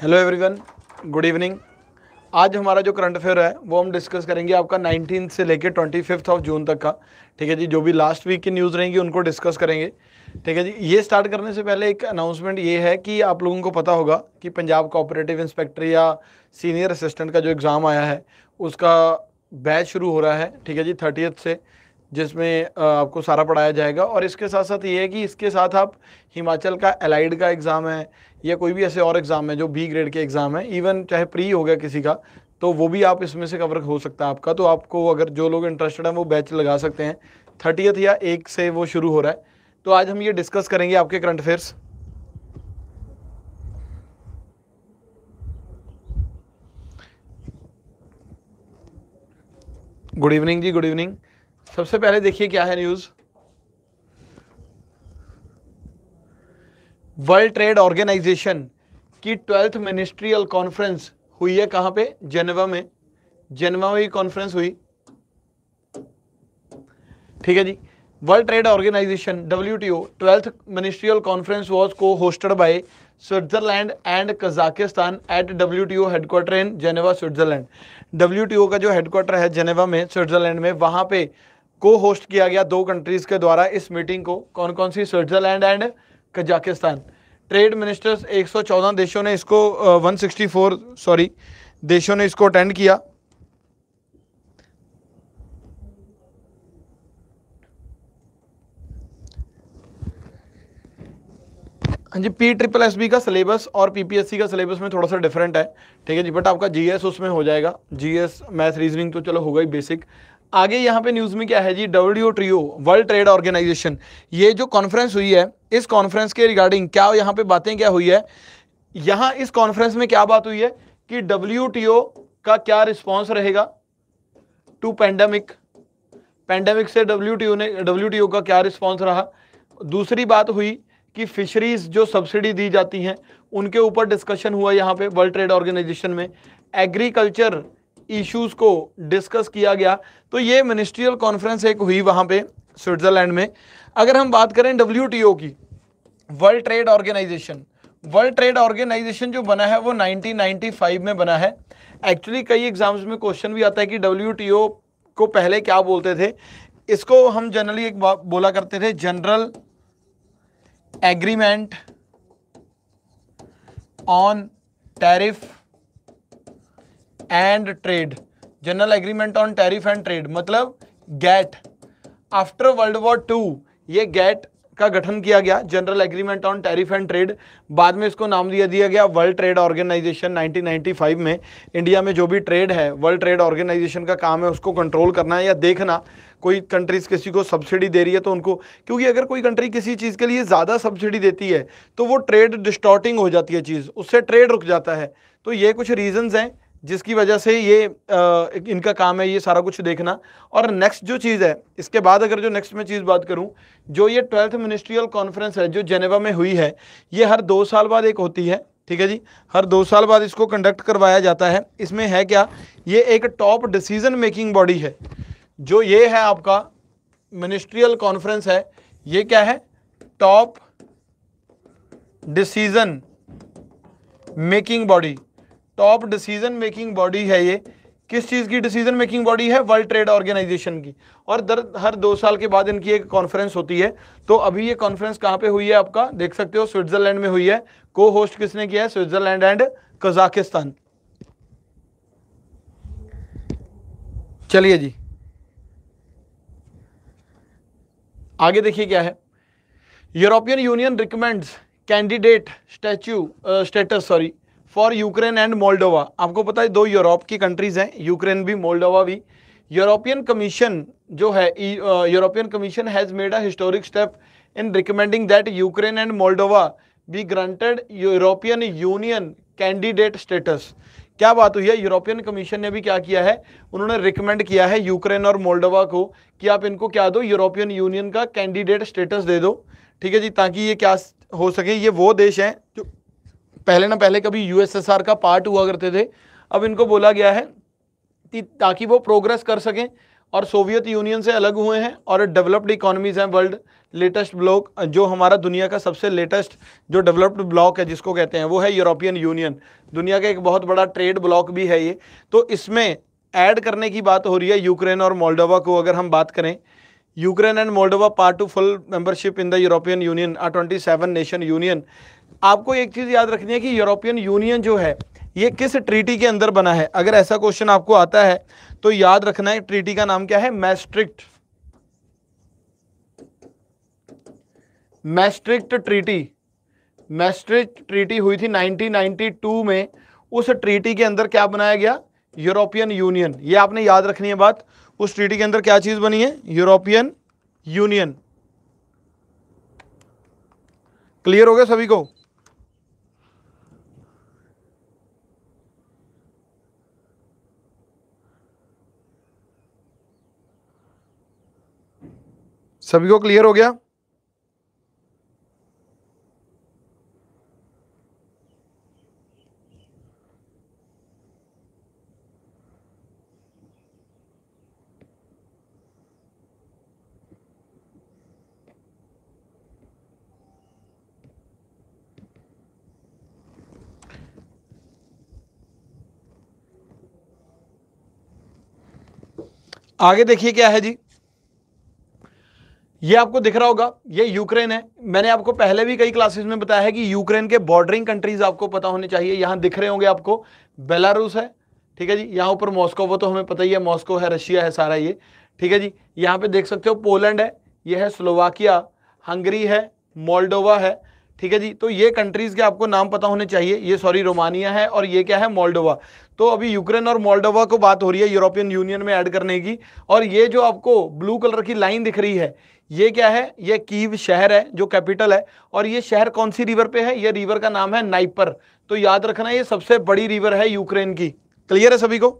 hello everyone good evening आज हमारा जो करंट अफेयर है वो हम डिस्कस करेंगे आपका नाइनटीन से लेकर ट्वेंटी फिफ्थ ऑफ जून तक का ठीक है जी जो भी लास्ट वीक की न्यूज़ रहेंगी उनको डिस्कस करेंगे ठीक है जी ये स्टार्ट करने से पहले एक अनाउंसमेंट ये है कि आप लोगों को पता होगा कि पंजाब कोऑपरेटिव इंस्पेक्टर या सीनियर असिस्टेंट का जो एग्ज़ाम आया है उसका बैच शुरू हो रहा है ठीक है जी थर्टीथ से जिसमें आपको सारा पढ़ाया जाएगा और इसके साथ साथ ये है कि इसके साथ आप हिमाचल का एलाइड का एग्ज़ाम है या कोई भी ऐसे और एग्ज़ाम है जो बी ग्रेड के एग्ज़ाम है इवन चाहे प्री हो गया किसी का तो वो भी आप इसमें से कवर हो सकता है आपका तो आपको अगर जो लोग इंटरेस्टेड हैं वो बैच लगा सकते हैं थर्टीथ या एक से वो शुरू हो रहा है तो आज हम ये डिस्कस करेंगे आपके करंट अफेयर्स गुड इवनिंग जी गुड इवनिंग सबसे पहले देखिए क्या है न्यूज़ वर्ल्ड ट्रेड ऑर्गेनाइजेशन की ट्वेल्थ मिनिस्ट्रियल कॉन्फ्रेंस हुई है कहाँ पे जेनेवा में जेनेवा में कॉन्फ्रेंस हुई ठीक है जी world trade organisation W T O twelfth ministerial conference was co hosted by Switzerland and Kazakhstan at W T O headquarter in Geneva Switzerland W T O का जो हेडक्वार्टर है Geneva में Switzerland में वहां पे को होस्ट किया गया दो कंट्रीज के द्वारा इस मीटिंग को कौन कौन सी Switzerland and Kazakhstan trade ministers 114 देशों ने इसको uh, 164 सॉरी देशों ने इसको अटेंड किया हाँ जी पी ट्रिपल एस बी का सिलेबस और पीपीएससी का सिलेबस में थोड़ा सा डिफरेंट है ठीक है जी बट आपका जीएस उसमें हो जाएगा जीएस मैथ रीजनिंग तो चलो होगा ही बेसिक आगे यहाँ पे न्यूज़ में क्या है जी W T O world trade organisation ये जो कॉन्फ्रेंस हुई है इस कॉन्फ्रेंस के रिगार्डिंग क्या यहाँ पे बातें क्या हुई है यहाँ इस कॉन्फ्रेंस में क्या बात हुई है कि डब्ल्यू का क्या रिस्पॉन्स रहेगा टू पैंडमिक पैंडमिक से डब्ल्यू ने डब्ल्यू का क्या रिस्पॉन्स रहा दूसरी बात हुई कि फिशरीज जो सब्सिडी दी जाती हैं उनके ऊपर डिस्कशन हुआ यहाँ पे वर्ल्ड ट्रेड ऑर्गेनाइजेशन में एग्रीकल्चर इश्यूज को डिस्कस किया गया तो ये मिनिस्ट्रियल कॉन्फ्रेंस एक हुई वहां पे स्विट्जरलैंड में अगर हम बात करें डब्ल्यू की world trade organisation world trade organisation जो बना है वो 1995 में बना है एक्चुअली कई एग्जाम्स में क्वेश्चन भी आता है कि डब्ल्यू को पहले क्या बोलते थे इसको हम जनरली एक बोला करते थे general agreement on tariff and trade general agreement on tariff and trade मतलब GATT after world war two ये गैट का गठन किया गया general agreement on tariff and trade बाद में इसको नाम दिया दिया गया वर्ल्ड ट्रेड ऑर्गेनाइजेशन 1995 में इंडिया में जो भी ट्रेड है वर्ल्ड ट्रेड ऑर्गेनाइजेशन का काम है उसको कंट्रोल करना या देखना कोई कंट्रीज किसी को सब्सिडी दे रही है तो उनको क्योंकि अगर कोई कंट्री किसी चीज़ के लिए ज़्यादा सब्सिडी देती है तो वो ट्रेड डिस्टोर्टिंग हो जाती है चीज़ उससे ट्रेड रुक जाता है तो ये कुछ रीजंस हैं जिसकी वजह से ये आ, इनका काम है ये सारा कुछ देखना और नेक्स्ट जो चीज़ है इसके बाद अगर जो नेक्स्ट में चीज़ बात करूं जो ये ट्वेल्थ मिनिस्ट्रियल कॉन्फ्रेंस है जो जेनेवा में हुई है ये हर दो साल बाद एक होती है ठीक है जी हर दो साल बाद इसको कंडक्ट करवाया जाता है इसमें है क्या ये एक टॉप डिसीजन मेकिंग बॉडी है जो ये है आपका मिनिस्ट्रियल कॉन्फ्रेंस है ये क्या है top decision making body top decision making body है ये किस चीज़ की डिसीजन मेकिंग बॉडी है वर्ल्ड ट्रेड ऑर्गेनाइजेशन की और दर हर दो साल के बाद इनकी एक कॉन्फ्रेंस होती है तो अभी ये कॉन्फ्रेंस कहाँ पे हुई है आपका देख सकते हो स्विट्जरलैंड में हुई है को होस्ट किसने किया है स्विट्जरलैंड एंड कजाकिस्तान चलिए जी आगे देखिए क्या है European Union recommends candidate statue status sorry for Ukraine and Moldova आपको पता है दो यूरोप की कंट्रीज़ हैं यूक्रेन भी मोल्डोवा भी यूरोपियन कमीशन जो है European Commission has made a historic step in recommending that Ukraine and Moldova be granted European Union candidate status क्या बात हुई है यूरोपियन कमीशन ने भी क्या किया है उन्होंने रिकमेंड किया है यूक्रेन और मोल्डोवा को कि आप इनको क्या दो यूरोपियन यूनियन का कैंडिडेट स्टेटस दे दो ठीक है जी ताकि ये क्या हो सके ये वो देश हैं पहले ना पहले कभी यूएसएसआर का पार्ट हुआ करते थे अब इनको बोला गया है कि ताकि वो प्रोग्रेस कर सकें और सोवियत यूनियन से अलग हुए हैं और डेवलप्ड इकोनॉमीज़ हैं वर्ल्ड लेटेस्ट ब्लॉक जो हमारा दुनिया का सबसे लेटेस्ट जो डेवलप्ड ब्लॉक है जिसको कहते हैं वो है यूरोपियन यूनियन दुनिया का एक बहुत बड़ा ट्रेड ब्लॉक भी है ये तो इसमें ऐड करने की बात हो रही है यूक्रेन और मोल्डोवा को अगर हम बात करें Ukraine and Moldova part to full membership in the European Union are twenty seven nation union आपको एक चीज़ याद रखनी है कि यूरोपियन यूनियन जो है ये किस ट्रीटी के अंदर बना है अगर ऐसा क्वेश्चन आपको आता है तो याद रखना है ट्रीटी का नाम क्या है मैस्ट्रिक्ट मैस्ट्रिक्ट ट्रीटी मैस्ट्रिक्ट ट्रीटी हुई थी 1992 में उस ट्रीटी के अंदर क्या बनाया गया यूरोपियन यूनियन ये आपने याद रखनी है बात उस ट्रीटी के अंदर क्या चीज़ बनी है यूरोपियन यूनियन क्लियर हो गया सभी को सभी को क्लियर हो गया आगे देखिए क्या है जी ये आपको दिख रहा होगा ये यूक्रेन है मैंने आपको पहले भी कई क्लासेस में बताया है कि यूक्रेन के बॉर्डरिंग कंट्रीज आपको पता होने चाहिए यहाँ दिख रहे होंगे आपको बेलारूस है ठीक है जी यहाँ ऊपर मॉस्को वो तो हमें पता ही है मॉस्को है रशिया है सारा ये ठीक है जी यहाँ पे देख सकते हो पोलैंड है ये है स्लोवाकिया हंगरी है मोल्डोवा है ठीक है जी तो ये कंट्रीज़ के आपको नाम पता होने चाहिए ये सॉरी रोमानिया है और ये क्या है मोल्डोवा तो अभी यूक्रेन और मोल्डोवा को बात हो रही है यूरोपियन यूनियन में ऐड करने की और ये जो आपको ब्लू कलर की लाइन दिख रही है ये क्या है ये कीव शहर है जो कैपिटल है और ये शहर कौन सी रिवर पे है ये रिवर का नाम है नाइपर तो याद रखना ये सबसे बड़ी रिवर है यूक्रेन की क्लियर है सभी को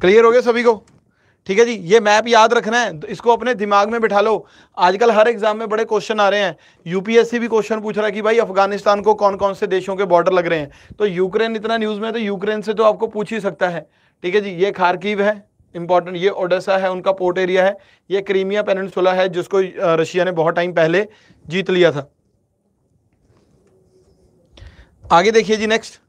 क्लियर हो गया सभी को ठीक है जी ये मैप याद रखना है तो इसको अपने दिमाग में बिठा लो आजकल हर एग्जाम में बड़े क्वेश्चन आ रहे हैं यूपीएससी भी क्वेश्चन पूछ रहा है कि भाई अफगानिस्तान को कौन कौन से देशों के बॉर्डर लग रहे हैं तो यूक्रेन इतना न्यूज़ में तो यूक्रेन से तो आपको पूछ ही सकता है ठीक है जी ये खारकीव है इंपॉर्टेंट ये ओडेसा है उनका पोर्ट एरिया है ये क्रीमिया पेनसुला है जिसको रशिया ने बहुत टाइम पहले जीत लिया था आगे देखिए जी next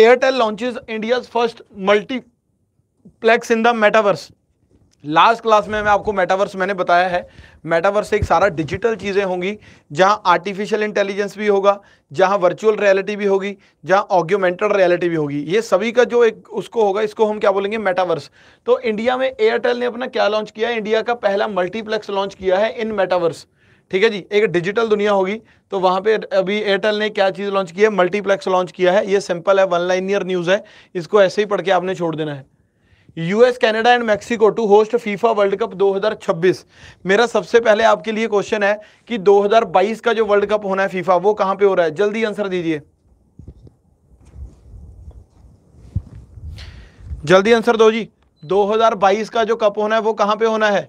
Airtel launches India first multiplex in the metaverse last class में मैं आपको मेटावर्स मैंने बताया है मेटावर्स एक सारा डिजिटल चीज़ें होंगी जहां आर्टिफिशियल इंटेलिजेंस भी होगा जहां वर्चुअल रियलिटी भी होगी जहां ऑग्यूमेंटेड रियलिटी भी होगी ये सभी का जो एक उसको होगा इसको हम क्या बोलेंगे मेटावर्स तो इंडिया में एयरटेल ने अपना क्या लॉन्च किया है इंडिया का पहला मल्टीप्लेक्स लॉन्च किया है इन मेटावर्स ठीक है जी एक डिजिटल दुनिया होगी तो वहां पे अभी एयरटेल ने क्या चीज़ लॉन्च की है मल्टीप्लेक्स लॉन्च किया है ये सिंपल है वन ईयर न्यूज़ है इसको ऐसे ही पढ़ के आपने छोड़ देना है US Canada and Mexico to host FIFA World Cup 2026 मेरा सबसे पहले आपके लिए क्वेश्चन है कि 2022 का जो वर्ल्ड कप होना है फीफा वो कहां पे हो रहा है जल्दी आंसर दीजिए जल्दी आंसर दो जी 2022 का जो कप होना है वो कहां पे होना है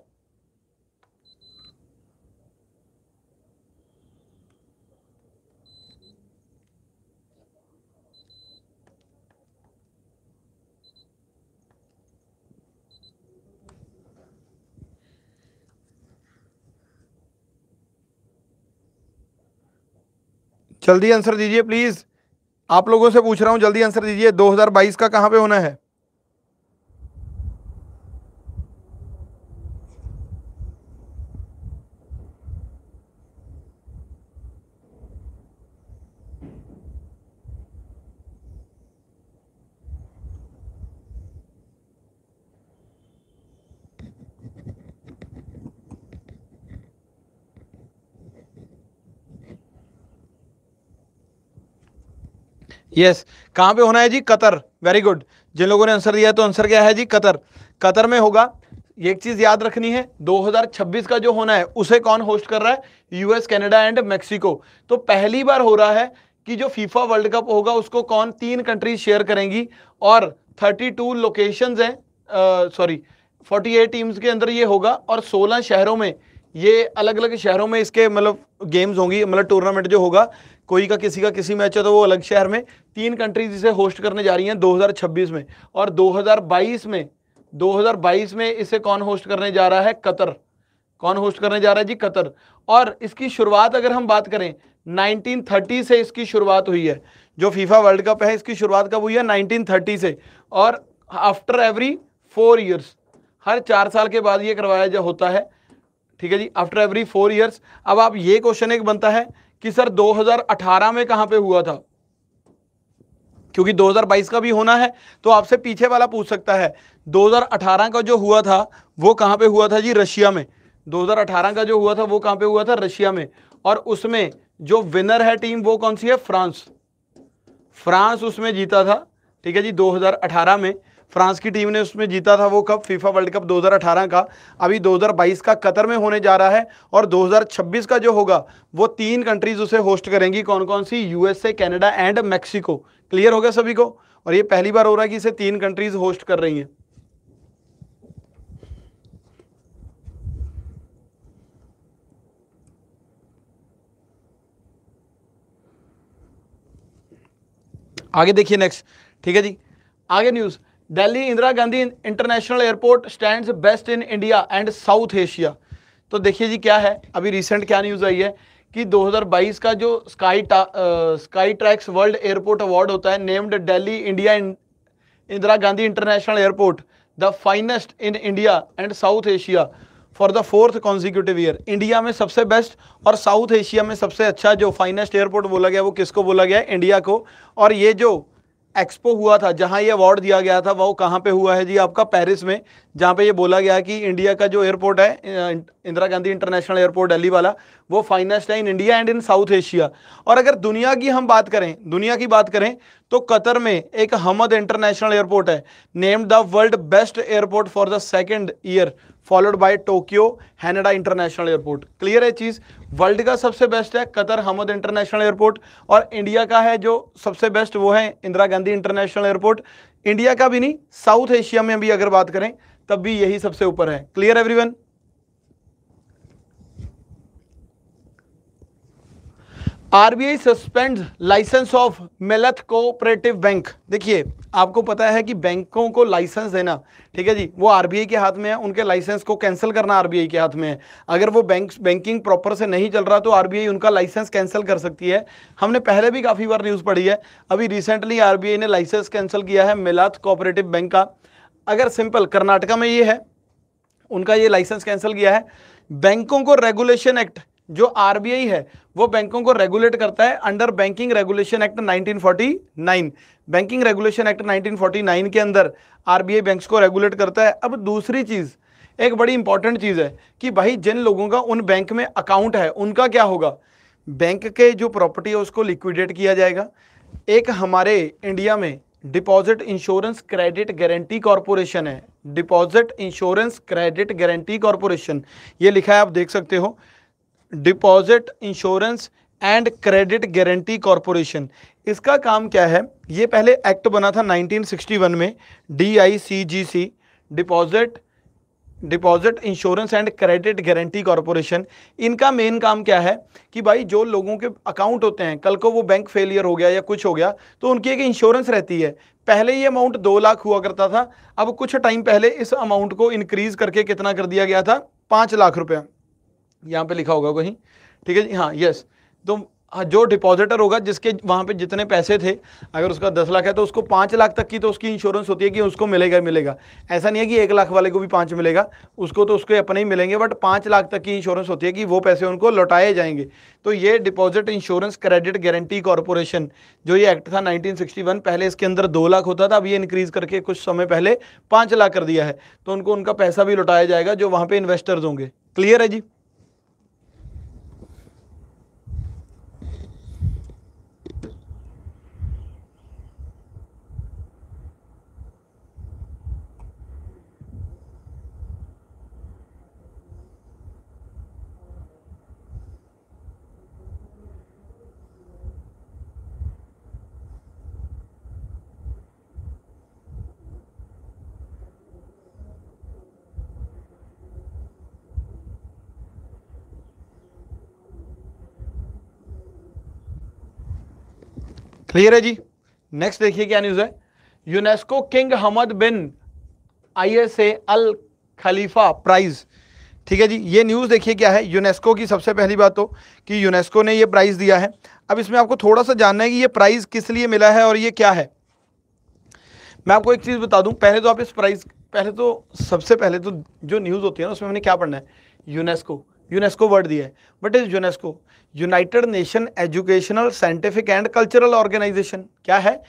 जल्दी आंसर दीजिए प्लीज़ आप लोगों से पूछ रहा हूँ जल्दी आंसर दीजिए 2022 का कहाँ पे होना है यस कहाँ पे होना है जी कतर वेरी गुड जिन लोगों ने आंसर दिया तो आंसर क्या है जी कतर कतर में होगा एक चीज याद रखनी है 2026 का जो होना है उसे कौन होस्ट कर रहा है यूएस कनाडा एंड मेक्सिको तो पहली बार हो रहा है कि जो फीफा वर्ल्ड कप होगा उसको कौन तीन कंट्रीज शेयर करेंगी और 32 लोकेशंस हैं सॉरी 48 टीम्स के अंदर ये होगा और 16 शहरों में ये अलग अलग शहरों में इसके मतलब गेम्स होंगी मतलब टूर्नामेंट जो होगा कोई का किसी का किसी मैच है तो वो अलग शहर में तीन कंट्रीज इसे होस्ट करने जा रही हैं 2026 में और 2022 में 2022 में इसे कौन होस्ट करने जा रहा है कतर कौन होस्ट करने जा रहा है जी कतर और इसकी शुरुआत अगर हम बात करें 1930 से इसकी शुरुआत हुई है जो फीफा वर्ल्ड कप है इसकी शुरुआत कब हुई है नाइनटीन से और आफ्टर एवरी फोर ईयर्स हर चार साल के बाद ये करवाया जा होता है ठीक है जी आफ्टर एवरी फोर ईयर्स अब आप ये क्वेश्चन एक बनता है कि सर 2018 में कहां पे हुआ था क्योंकि 2022 का भी होना है तो आपसे पीछे वाला पूछ सकता है 2018 का जो हुआ था वो कहां पे हुआ था जी रशिया में 2018 का जो हुआ था वो कहां पे हुआ था रशिया में और उसमें जो विनर है टीम वो कौन सी है फ्रांस फ्रांस उसमें जीता था ठीक है जी 2018 में फ्रांस की टीम ने उसमें जीता था वो कप फीफा वर्ल्ड कप 2018 का अभी 2022 का कतर में होने जा रहा है और 2026 का जो होगा वो तीन कंट्रीज उसे होस्ट करेंगी कौन कौन सी USA Canada and Mexico clear हो गया सभी को और ये पहली बार हो रहा है कि इसे तीन कंट्रीज होस्ट कर रही हैं आगे देखिए नेक्स्ट ठीक है जी आगे news Delhi Indira Gandhi international Airport stand best in India and South Asia तो देखिए जी क्या है अभी रिसेंट क्या न्यूज़ आई है कि 2022 का जो स्काई टा, ah, Skytrax World Airport Award होता है named Delhi India Indira Gandhi international Airport the finest in India and South Asia for the fourth consecutive year India में सबसे बेस्ट और साउथ एशिया में सबसे अच्छा जो फाइनेस्ट एयरपोर्ट बोला गया वो किसको बोला गया इंडिया को और ये जो एक्सपो हुआ था जहां ये अवार्ड दिया गया था वो कहां पे हुआ है जी आपका पेरिस में जहां पे ये बोला गया कि इंडिया का जो एयरपोर्ट है इंदिरा गांधी इंटरनेशनल एयरपोर्ट दिल्ली वाला वो फाइनेस्ट है in India and in South Asia और अगर दुनिया की हम बात करें दुनिया की बात करें तो कतर में एक हमद इंटरनेशनल एयरपोर्ट है named the world best airport for the second year followed by Tokyo Haneda International Airport clear है चीज़ वर्ल्ड का सबसे बेस्ट है कतर हमद इंटरनेशनल एयरपोर्ट और इंडिया का है जो सबसे बेस्ट वो है Indira Gandhi international airport India का भी नहीं साउथ एशिया में भी अगर बात करें तब भी यही सबसे ऊपर है clear everyone RBI suspend licence of Millath cooperative bank देखिए आपको पता है कि बैंकों को लाइसेंस देना ठीक है जी वो आरबीआई के हाथ में है उनके लाइसेंस को कैंसिल करना आरबीआई के हाथ में है अगर वो बैंक बैंकिंग प्रॉपर से नहीं चल रहा तो आरबीआई उनका लाइसेंस कैंसिल कर सकती है हमने पहले भी काफ़ी बार न्यूज़ पढ़ी है अभी रिसेंटली आर ने लाइसेंस कैंसिल किया है मेलाथ कोऑपरेटिव बैंक का अगर सिंपल कर्नाटका में ये है उनका ये लाइसेंस कैंसिल किया है बैंकों को रेगुलेशन एक्ट जो आरबीआई है वो बैंकों को रेगुलेट करता है under banking regulation act 1949 banking regulation act 1949 के अंदर आरबीआई बैंक्स को रेगुलेट करता है अब दूसरी चीज़ एक बड़ी इंपॉर्टेंट चीज़ है कि भाई जिन लोगों का उन बैंक में अकाउंट है उनका क्या होगा बैंक के जो प्रॉपर्टी है उसको लिक्विडेट किया जाएगा एक हमारे इंडिया में deposit insurance credit guarantee corporation है deposit insurance credit guarantee corporation ये लिखा है आप देख सकते हो deposit insurance and credit guarantee corporation इसका काम क्या है ये पहले एक्ट बना था 1961 में D I C G C deposit deposit insurance and credit guarantee corporation इनका मेन काम क्या है कि भाई जो लोगों के अकाउंट होते हैं कल को वो बैंक फेलियर हो गया या कुछ हो गया तो उनकी एक इंश्योरेंस रहती है पहले ये अमाउंट दो लाख हुआ करता था अब कुछ टाइम पहले इस अमाउंट को इंक्रीज करके कितना कर दिया गया था पाँच लाख रुपया यहाँ पे लिखा होगा कहीं ठीक है जी हाँ यस तो हाँ, जो डिपॉजिटर होगा जिसके वहाँ पे जितने पैसे थे अगर उसका दस लाख है तो उसको पाँच लाख तक की तो उसकी इंश्योरेंस होती है कि उसको मिलेगा मिलेगा ऐसा नहीं है कि एक लाख वाले को भी पाँच मिलेगा उसको तो उसके अपने ही मिलेंगे बट पाँच लाख तक की इंश्योरेंस होती है कि वो पैसे उनको लौटाए जाएंगे तो ये deposit insurance credit guarantee corporation जो ये एक्ट था नाइनटीन पहले इसके अंदर दो लाख होता था अब ये इंक्रीज़ करके कुछ समय पहले पाँच लाख कर दिया है तो उनको उनका पैसा भी लौटाया जाएगा जो वहाँ पर इन्वेस्टर्स होंगे क्लियर है जी क्लियर है जी नेक्स्ट देखिए क्या न्यूज है UNESCO King Hamad bin I S A al Khalifa prize ठीक है जी ये न्यूज़ देखिए क्या है यूनेस्को की सबसे पहली बात तो कि यूनेस्को ने ये प्राइज़ दिया है अब इसमें आपको थोड़ा सा जानना है कि ये प्राइज़ किस लिए मिला है और ये क्या है मैं आपको एक चीज़ बता दूं पहले तो आप इस प्राइज़ पहले तो सबसे पहले तो जो न्यूज़ होती है ना उसमें हमने क्या पढ़ना है यूनेस्को यूनेस्को वर्ड दिया है but is UNESCO United Nation Educational Scientific and Cultural Organisation क्या है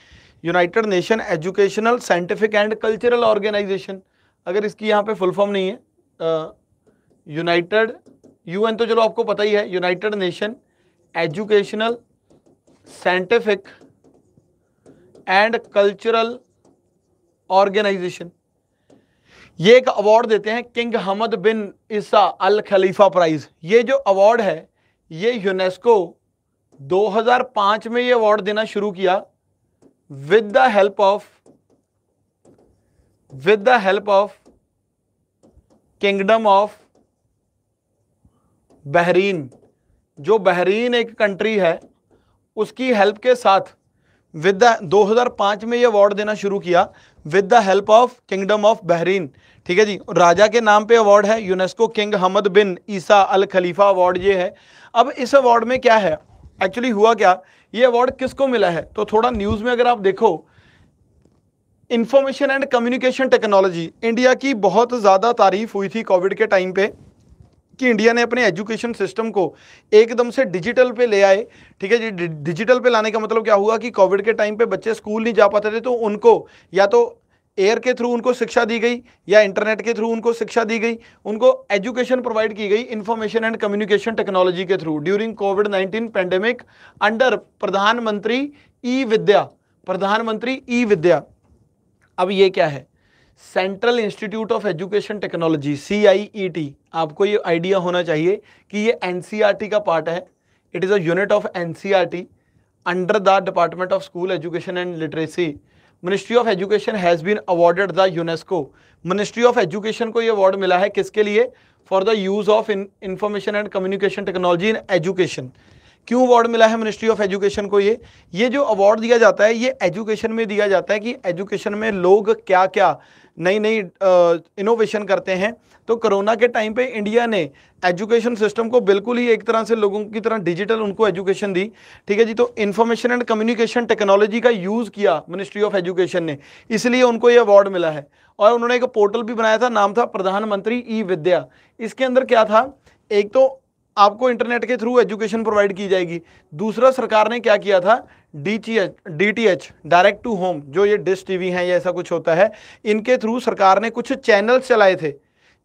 United Nation Educational Scientific and Cultural Organisation अगर इसकी यहाँ पे फुल फॉर्म नहीं है यूनाइटेड यूएन तो चलो आपको पता ही है United Nation Educational Scientific and Cultural Organisation ये एक अवार्ड देते हैं king Hamad bin Isa al Khalifa prize ये जो अवार्ड है ये यूनेस्को 2005 में ये अवार्ड देना शुरू किया with the help of with the help of Kingdom of Bahrain जो बहरीन एक कंट्री है उसकी हेल्प के साथ विद द 2005 में ये अवार्ड देना शुरू किया with the help of Kingdom of Bahrain ठीक है जी राजा के नाम पे अवार्ड है UNESCO King Hamad bin Isa al Khalifa award ये है अब इस अवार्ड में क्या है एक्चुअली हुआ क्या ये अवार्ड किसको मिला है तो थोड़ा न्यूज़ में अगर आप देखो information and communication technology India की बहुत ज़्यादा तारीफ हुई थी कोविड के टाइम पे कि इंडिया ने अपने एजुकेशन सिस्टम को एकदम से डिजिटल पे ले आए ठीक है जी डिजिटल पे लाने का मतलब क्या हुआ कि कोविड के टाइम पे बच्चे स्कूल नहीं जा पाते थे तो उनको या तो एयर के थ्रू उनको शिक्षा दी गई या इंटरनेट के थ्रू उनको शिक्षा दी गई उनको एजुकेशन प्रोवाइड की गई इंफॉर्मेशन एंड कम्युनिकेशन टेक्नोलॉजी के through during Covid 19 pandemic under प्रधानमंत्री ई विद्या प्रधानमंत्री ई विद्या अब ये क्या है central institute of education technology C आपको ये आइडिया होना चाहिए कि ये एन e का पार्ट है it is a unit of N under the department of school education and literacy ministry of education has been awarded the UNESCO ministry of education को ये अवार्ड मिला है किसके लिए for the use of information and communication technology in education क्यों award मिला है ministry of education को ये ये जो अवार्ड दिया जाता है ये एजुकेशन में दिया जाता है कि एजुकेशन में लोग क्या क्या नई नई इनोवेशन करते हैं तो कोरोना के टाइम पे इंडिया ने एजुकेशन सिस्टम को बिल्कुल ही एक तरह से लोगों की तरह डिजिटल उनको एजुकेशन दी ठीक है जी तो इन्फॉर्मेशन एंड कम्युनिकेशन टेक्नोलॉजी का यूज़ किया मिनिस्ट्री ऑफ एजुकेशन ने इसलिए उनको ये अवार्ड मिला है और उन्होंने एक पोर्टल भी बनाया था नाम था प्रधानमंत्री ई विद्या इसके अंदर क्या था एक तो आपको इंटरनेट के थ्रू एजुकेशन प्रोवाइड की जाएगी दूसरा सरकार ने क्या किया था D T H D T H direct to home जो ये डिश टीवी हैं या ऐसा कुछ होता है इनके थ्रू सरकार ने कुछ चैनल्स चलाए थे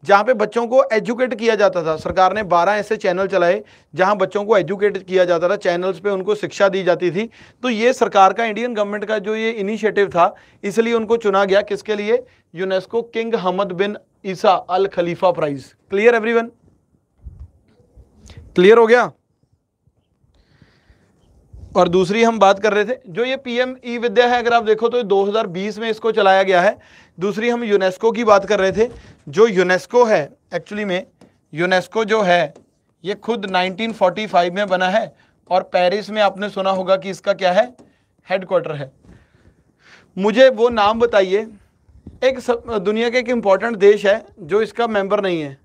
जहाँ पे बच्चों को एजुकेट किया जाता था सरकार ने 12 ऐसे चैनल चलाए जहाँ बच्चों को एजुकेट किया जाता था चैनल्स पे उनको शिक्षा दी जाती थी तो ये सरकार का इंडियन गवर्नमेंट का जो ये इनिशिएटिव था इसलिए उनको चुना गया किसके लिए UNESCO King Hamad bin Isa al Khalifa prize clear every clear हो गया और दूसरी हम बात कर रहे थे जो ये पीएम ई e विद्या है अगर आप देखो तो 2020 में इसको चलाया गया है दूसरी हम यूनेस्को की बात कर रहे थे जो यूनेस्को है एक्चुअली में यूनेस्को जो है ये खुद 1945 में बना है और पेरिस में आपने सुना होगा कि इसका क्या है हेडक्वार्टर है मुझे वो नाम बताइए एक सब, दुनिया के एक इम्पॉर्टेंट देश है जो इसका मेम्बर नहीं है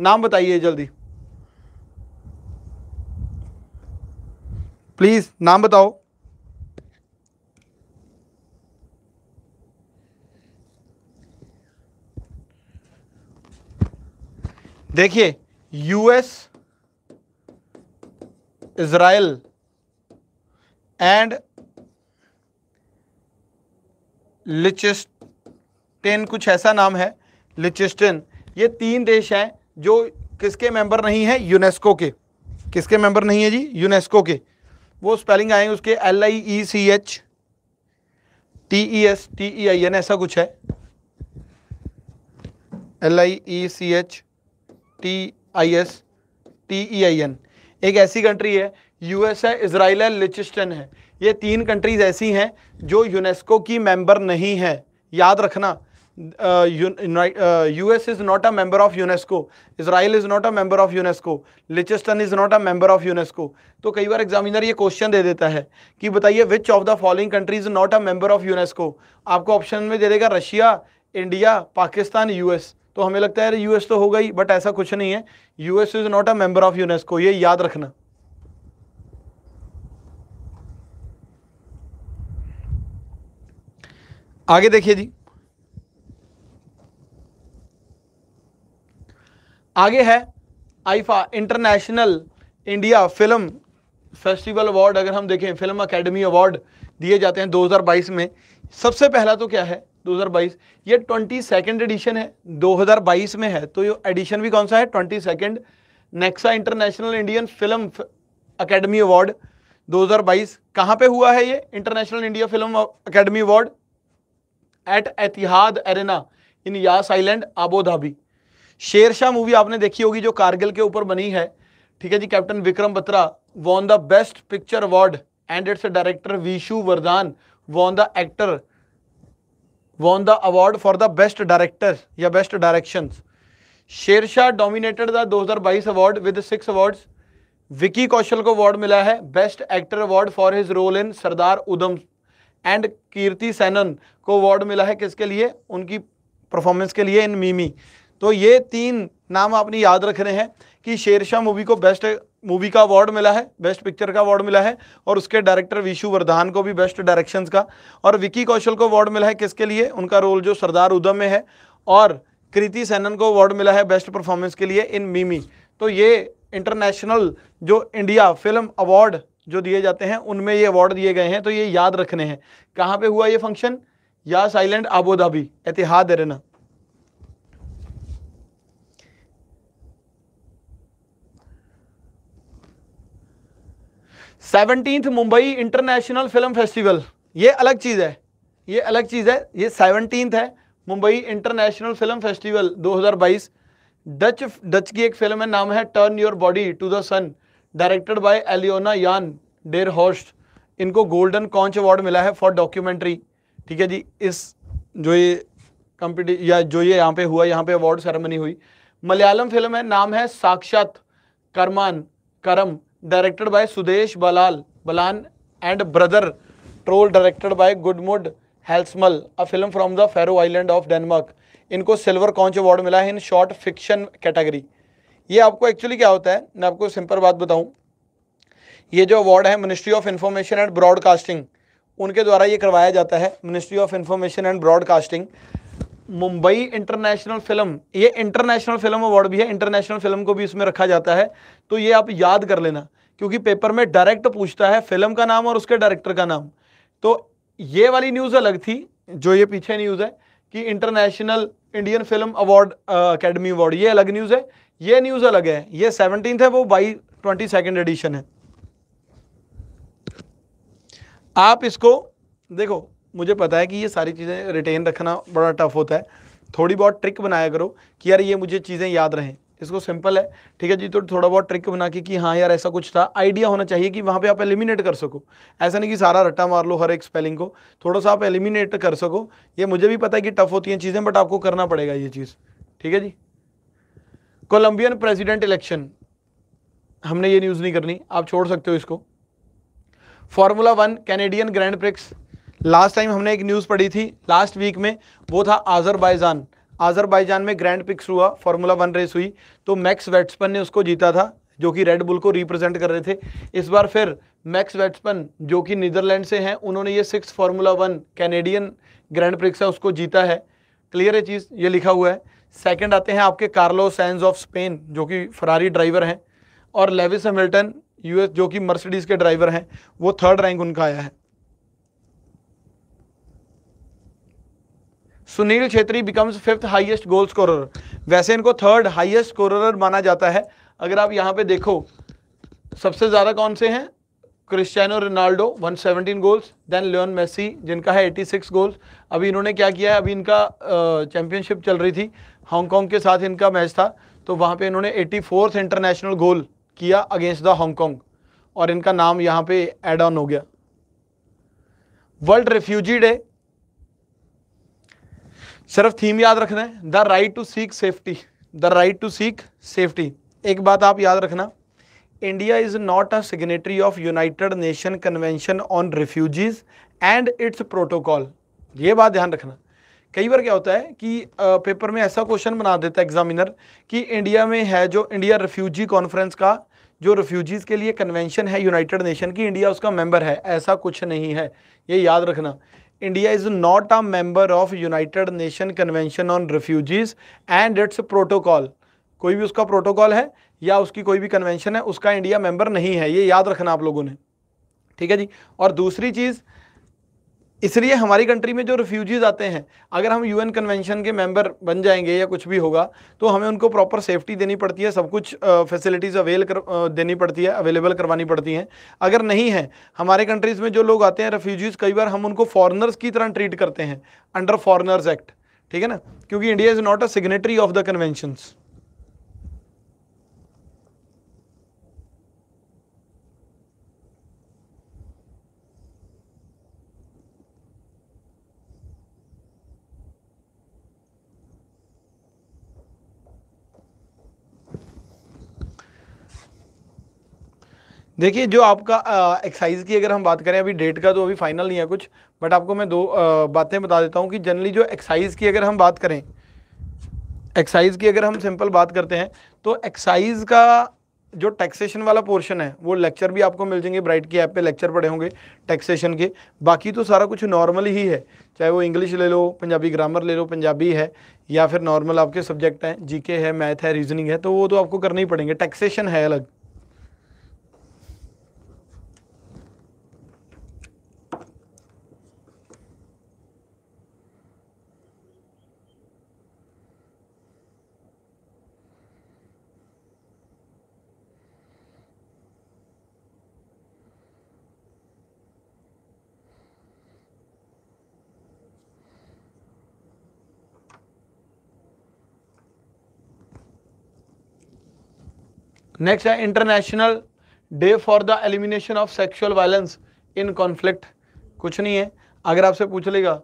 नाम बताइए जल्दी प्लीज़ नाम बताओ देखिए यूएस इसराइल एंड लिचिस्टेन कुछ ऐसा नाम है लिचिस्टेन ये तीन देश हैं जो किसके मेंबर नहीं है यूनेस्को के किसके मेंबर नहीं है जी यूनेस्को के वो स्पेलिंग आएंगे उसके L I E C H T E S T E I N ऐसा कुछ है L I E C H T I S T E I N एक ऐसी कंट्री है यूएस है इसराइल है लिचिस्टन है ये तीन कंट्रीज ऐसी हैं जो यूनेस्को की मेंबर नहीं है याद रखना US is not a member of UNESCO Israel is not a member of UNESCO Liechtenstein is not a member of UNESCO तो कई बार एग्जामिनर ये क्वेश्चन दे देता है कि बताइए which of the following country is not a member of UNESCO आपको option में दे देगा रशिया इंडिया पाकिस्तान यूएस तो हमें लगता है यूएस तो होगा ही बट ऐसा कुछ नहीं है US is not a member of UNESCO ये याद रखना आगे देखिए जी आगे है IIFA International India Film Festival award अगर हम देखें फिल्म अकेडमी अवार्ड दिए जाते हैं 2022 में सबसे पहला तो क्या है 2022 ये ट्वेंटी सेकेंड एडिशन है 2022 में है तो ये एडिशन भी कौन सा है twenty second Nexa International Indian Film Academy award 2022 कहाँ पे हुआ है ये International India Film Academy award at Etihad Arena in Yas Island Abu Dhabi Shershaah movie आपने देखी होगी जो कारगिल के ऊपर बनी है ठीक है जी captain Vikram Batra won the best picture award and its director Vishnu Vardhan won the actor won the award for the best director या best direction Shershaah dominated the 2022 award with six award Vicky Kaushal को अवार्ड मिला है best actor award for his role in Sardar Udham and Kriti Sanon को award मिला है किसके लिए उनकी परफॉर्मेंस के लिए इन मीमी तो ये तीन नाम आपने याद रख रहे हैं कि शेरशाह मूवी को बेस्ट मूवी का अवार्ड मिला है बेस्ट पिक्चर का अवार्ड मिला है और उसके डायरेक्टर विशु वर्धान को भी बेस्ट डायरेक्शन का और विकी कौशल को अवार्ड मिला है किसके लिए उनका रोल जो सरदार उधम में है और कृति सैनन को अवार्ड मिला है बेस्ट परफॉर्मेंस के लिए इन मीमी तो ये इंटरनेशनल जो इंडिया फिल्म अवार्ड जो दिए जाते हैं उनमें ये अवार्ड दिए गए हैं तो ये याद रखने हैं कहाँ पे हुआ ये function Yas Island Abu Dhabi Dhabi Etihad Arena seventeenth Mumbai international Film Festival ये अलग चीज़ है ये अलग चीज़ है ये सेवनटीन्थ है Mumbai international Film Festival 2022 Dutch Dutch की एक फिल्म है नाम है Turn Your Body to the Sun directed by Aliona van der Horst इनको गोल्डन कॉन्च अवार्ड मिला है फॉर डॉक्यूमेंट्री ठीक है जी इस जो ये कंपटी या जो ये यहाँ पे हुआ यहाँ पे अवार्ड सेरेमनी हुई मलयालम फिल्म है नाम है साक्षात करमान करम directed by Sudesh Balal Balan and Brother Troll directed by Gudmund Helmsdal a film from the Faroe Island of Denmark इनको सिल्वर कॉन्च अवार्ड मिला है इन शॉर्ट फिक्शन कैटेगरी ये आपको एक्चुअली क्या होता है मैं आपको सिंपल बात बताऊं ये जो अवार्ड है ministry of information and broadcasting उनके द्वारा ये करवाया जाता है ministry of information and broadcasting Mumbai international film ये इंटरनेशनल फिल्म अवार्ड भी है इंटरनेशनल फिल्म को भी इसमें रखा जाता है तो ये आप याद कर लेना क्योंकि पेपर में डायरेक्ट पूछता है फिल्म का नाम और उसके डायरेक्टर का नाम तो ये वाली न्यूज़ अलग थी जो ये पीछे न्यूज़ है कि International Indian Film award academy award ये अलग न्यूज़ है ये न्यूज़ अलग है ये सेवनटीन है वो बाई ट्वेंटी सेकेंड एडिशन है आप इसको देखो मुझे पता है कि ये सारी चीज़ें रिटेन रखना बड़ा टफ होता है थोड़ी बहुत ट्रिक बनाया करो कि यार ये मुझे चीज़ें याद रहें इसको सिंपल है ठीक है जी तो थोड़ा बहुत ट्रिक बना के कि हाँ यार ऐसा कुछ था आइडिया होना चाहिए कि वहाँ पे आप एलिमिनेट कर सको ऐसा नहीं कि सारा रट्टा मार लो हर एक स्पेलिंग को थोड़ा सा आप एलिमिनेट कर सको ये मुझे भी पता है कि टफ होती हैं चीज़ें बट आपको करना पड़ेगा ये चीज़ ठीक है जी कोलम्बियन प्रेजिडेंट इलेक्शन हमने ये न्यूज़ नहीं करनी आप छोड़ सकते हो इसको formula one Canadian grand prix last time हमने एक न्यूज़ पढ़ी थी लास्ट वीक में वो था आजरबाइजान आज़रबाईजान में ग्रैंड पिक्स हुआ फार्मूला वन रेस हुई तो मैक्स वेट्सपन ने उसको जीता था जो कि रेड बुल को रिप्रेजेंट कर रहे थे इस बार फिर मैक्स वेट्सपन जो कि नीदरलैंड से हैं उन्होंने ये six formula one Canadian grand prix है उसको जीता है क्लियर है चीज़ ये लिखा हुआ है सेकेंड आते हैं आपके कार्लो सैंस ऑफ स्पेन जो कि फरारी ड्राइवर हैं और लेविस हेमिल्टन यूएस जो कि मर्सिडीज़ के ड्राइवर हैं वो थर्ड रैंक उनका आया है Sunil Chhetri becomes fifth highest goal scorer वैसे इनको थर्ड हाईएस्ट स्कोरर माना जाता है अगर आप यहाँ पे देखो सबसे ज़्यादा कौन से हैं Cristiano Ronaldo 117 goals then Lionel Messi जिनका है 86 गोल्स अभी इन्होंने क्या किया है अभी इनका चैम्पियनशिप चल रही थी हांगकॉन्ग के साथ इनका मैच था तो वहाँ पे इन्होंने एट्टी इंटरनेशनल गोल किया अगेंस्ट द हांगकॉन्ग और इनका नाम यहाँ पे एड ऑन हो गया वर्ल्ड रेफ्यूजी डे सिर्फ थीम याद रखना है the right to seek safety the right to seek safety एक बात आप याद रखना India is not a signatory of United Nation convention on refugees and its protocol ये बात ध्यान रखना कई बार क्या होता है कि पेपर में ऐसा क्वेश्चन बना देता है एग्जामिनर कि इंडिया में है जो इंडिया रिफ्यूजी कॉन्फ्रेंस का जो रिफ्यूजीज़ के लिए कन्वेंशन है यूनाइटेड नेशन की इंडिया उसका मेंबर है ऐसा कुछ नहीं है ये याद रखना India is not a member of United Nation convention on refugees and its protocol कोई भी उसका प्रोटोकॉल है या उसकी कोई भी कन्वेंशन है उसका इंडिया मेंबर नहीं है ये याद रखना आप लोगों ने ठीक है जी और दूसरी चीज़ इसलिए हमारी कंट्री में जो रिफ्यूजीज आते हैं अगर हम यूएन कन्वेंशन के मेंबर बन जाएंगे या कुछ भी होगा तो हमें उनको प्रॉपर सेफ्टी देनी पड़ती है सब कुछ फैसिलिटीज़ अवेल कर देनी पड़ती है अवेलेबल करवानी पड़ती हैं अगर नहीं है हमारे कंट्रीज़ में जो लोग आते हैं रिफ्यूजीज़ कई बार हम उनको फॉरनर्स की तरह ट्रीट करते हैं अंडर फॉरनर्स एक्ट ठीक है ना क्योंकि India is not a signatory of the conventions देखिए जो आपका एक्सरसाइज की अगर हम बात करें अभी डेट का तो अभी फाइनल नहीं है कुछ बट आपको मैं दो बातें बता देता हूँ कि जनरली जो एक्सरसाइज की अगर हम बात करें एक्सरसाइज की अगर हम सिंपल बात करते हैं तो एक्सरसाइज का जो टैक्सेशन वाला पोर्शन है वो लेक्चर भी आपको मिल जाएंगे ब्राइट की ऐप पे लेक्चर पड़े होंगे टैक्सेशन के बाकी तो सारा कुछ नॉर्मल ही है चाहे वो इंग्लिश ले लो पंजाबी ग्रामर ले लो पंजाबी है या फिर नॉर्मल आपके सब्जेक्ट हैं जीके है मैथ है रीजनिंग है तो वो तो आपको करना ही पड़ेंगे टैक्सेशन है अलग नेक्स्ट है international day for the elimination of sexual violence in conflict कुछ नहीं है अगर आपसे पूछ लेगा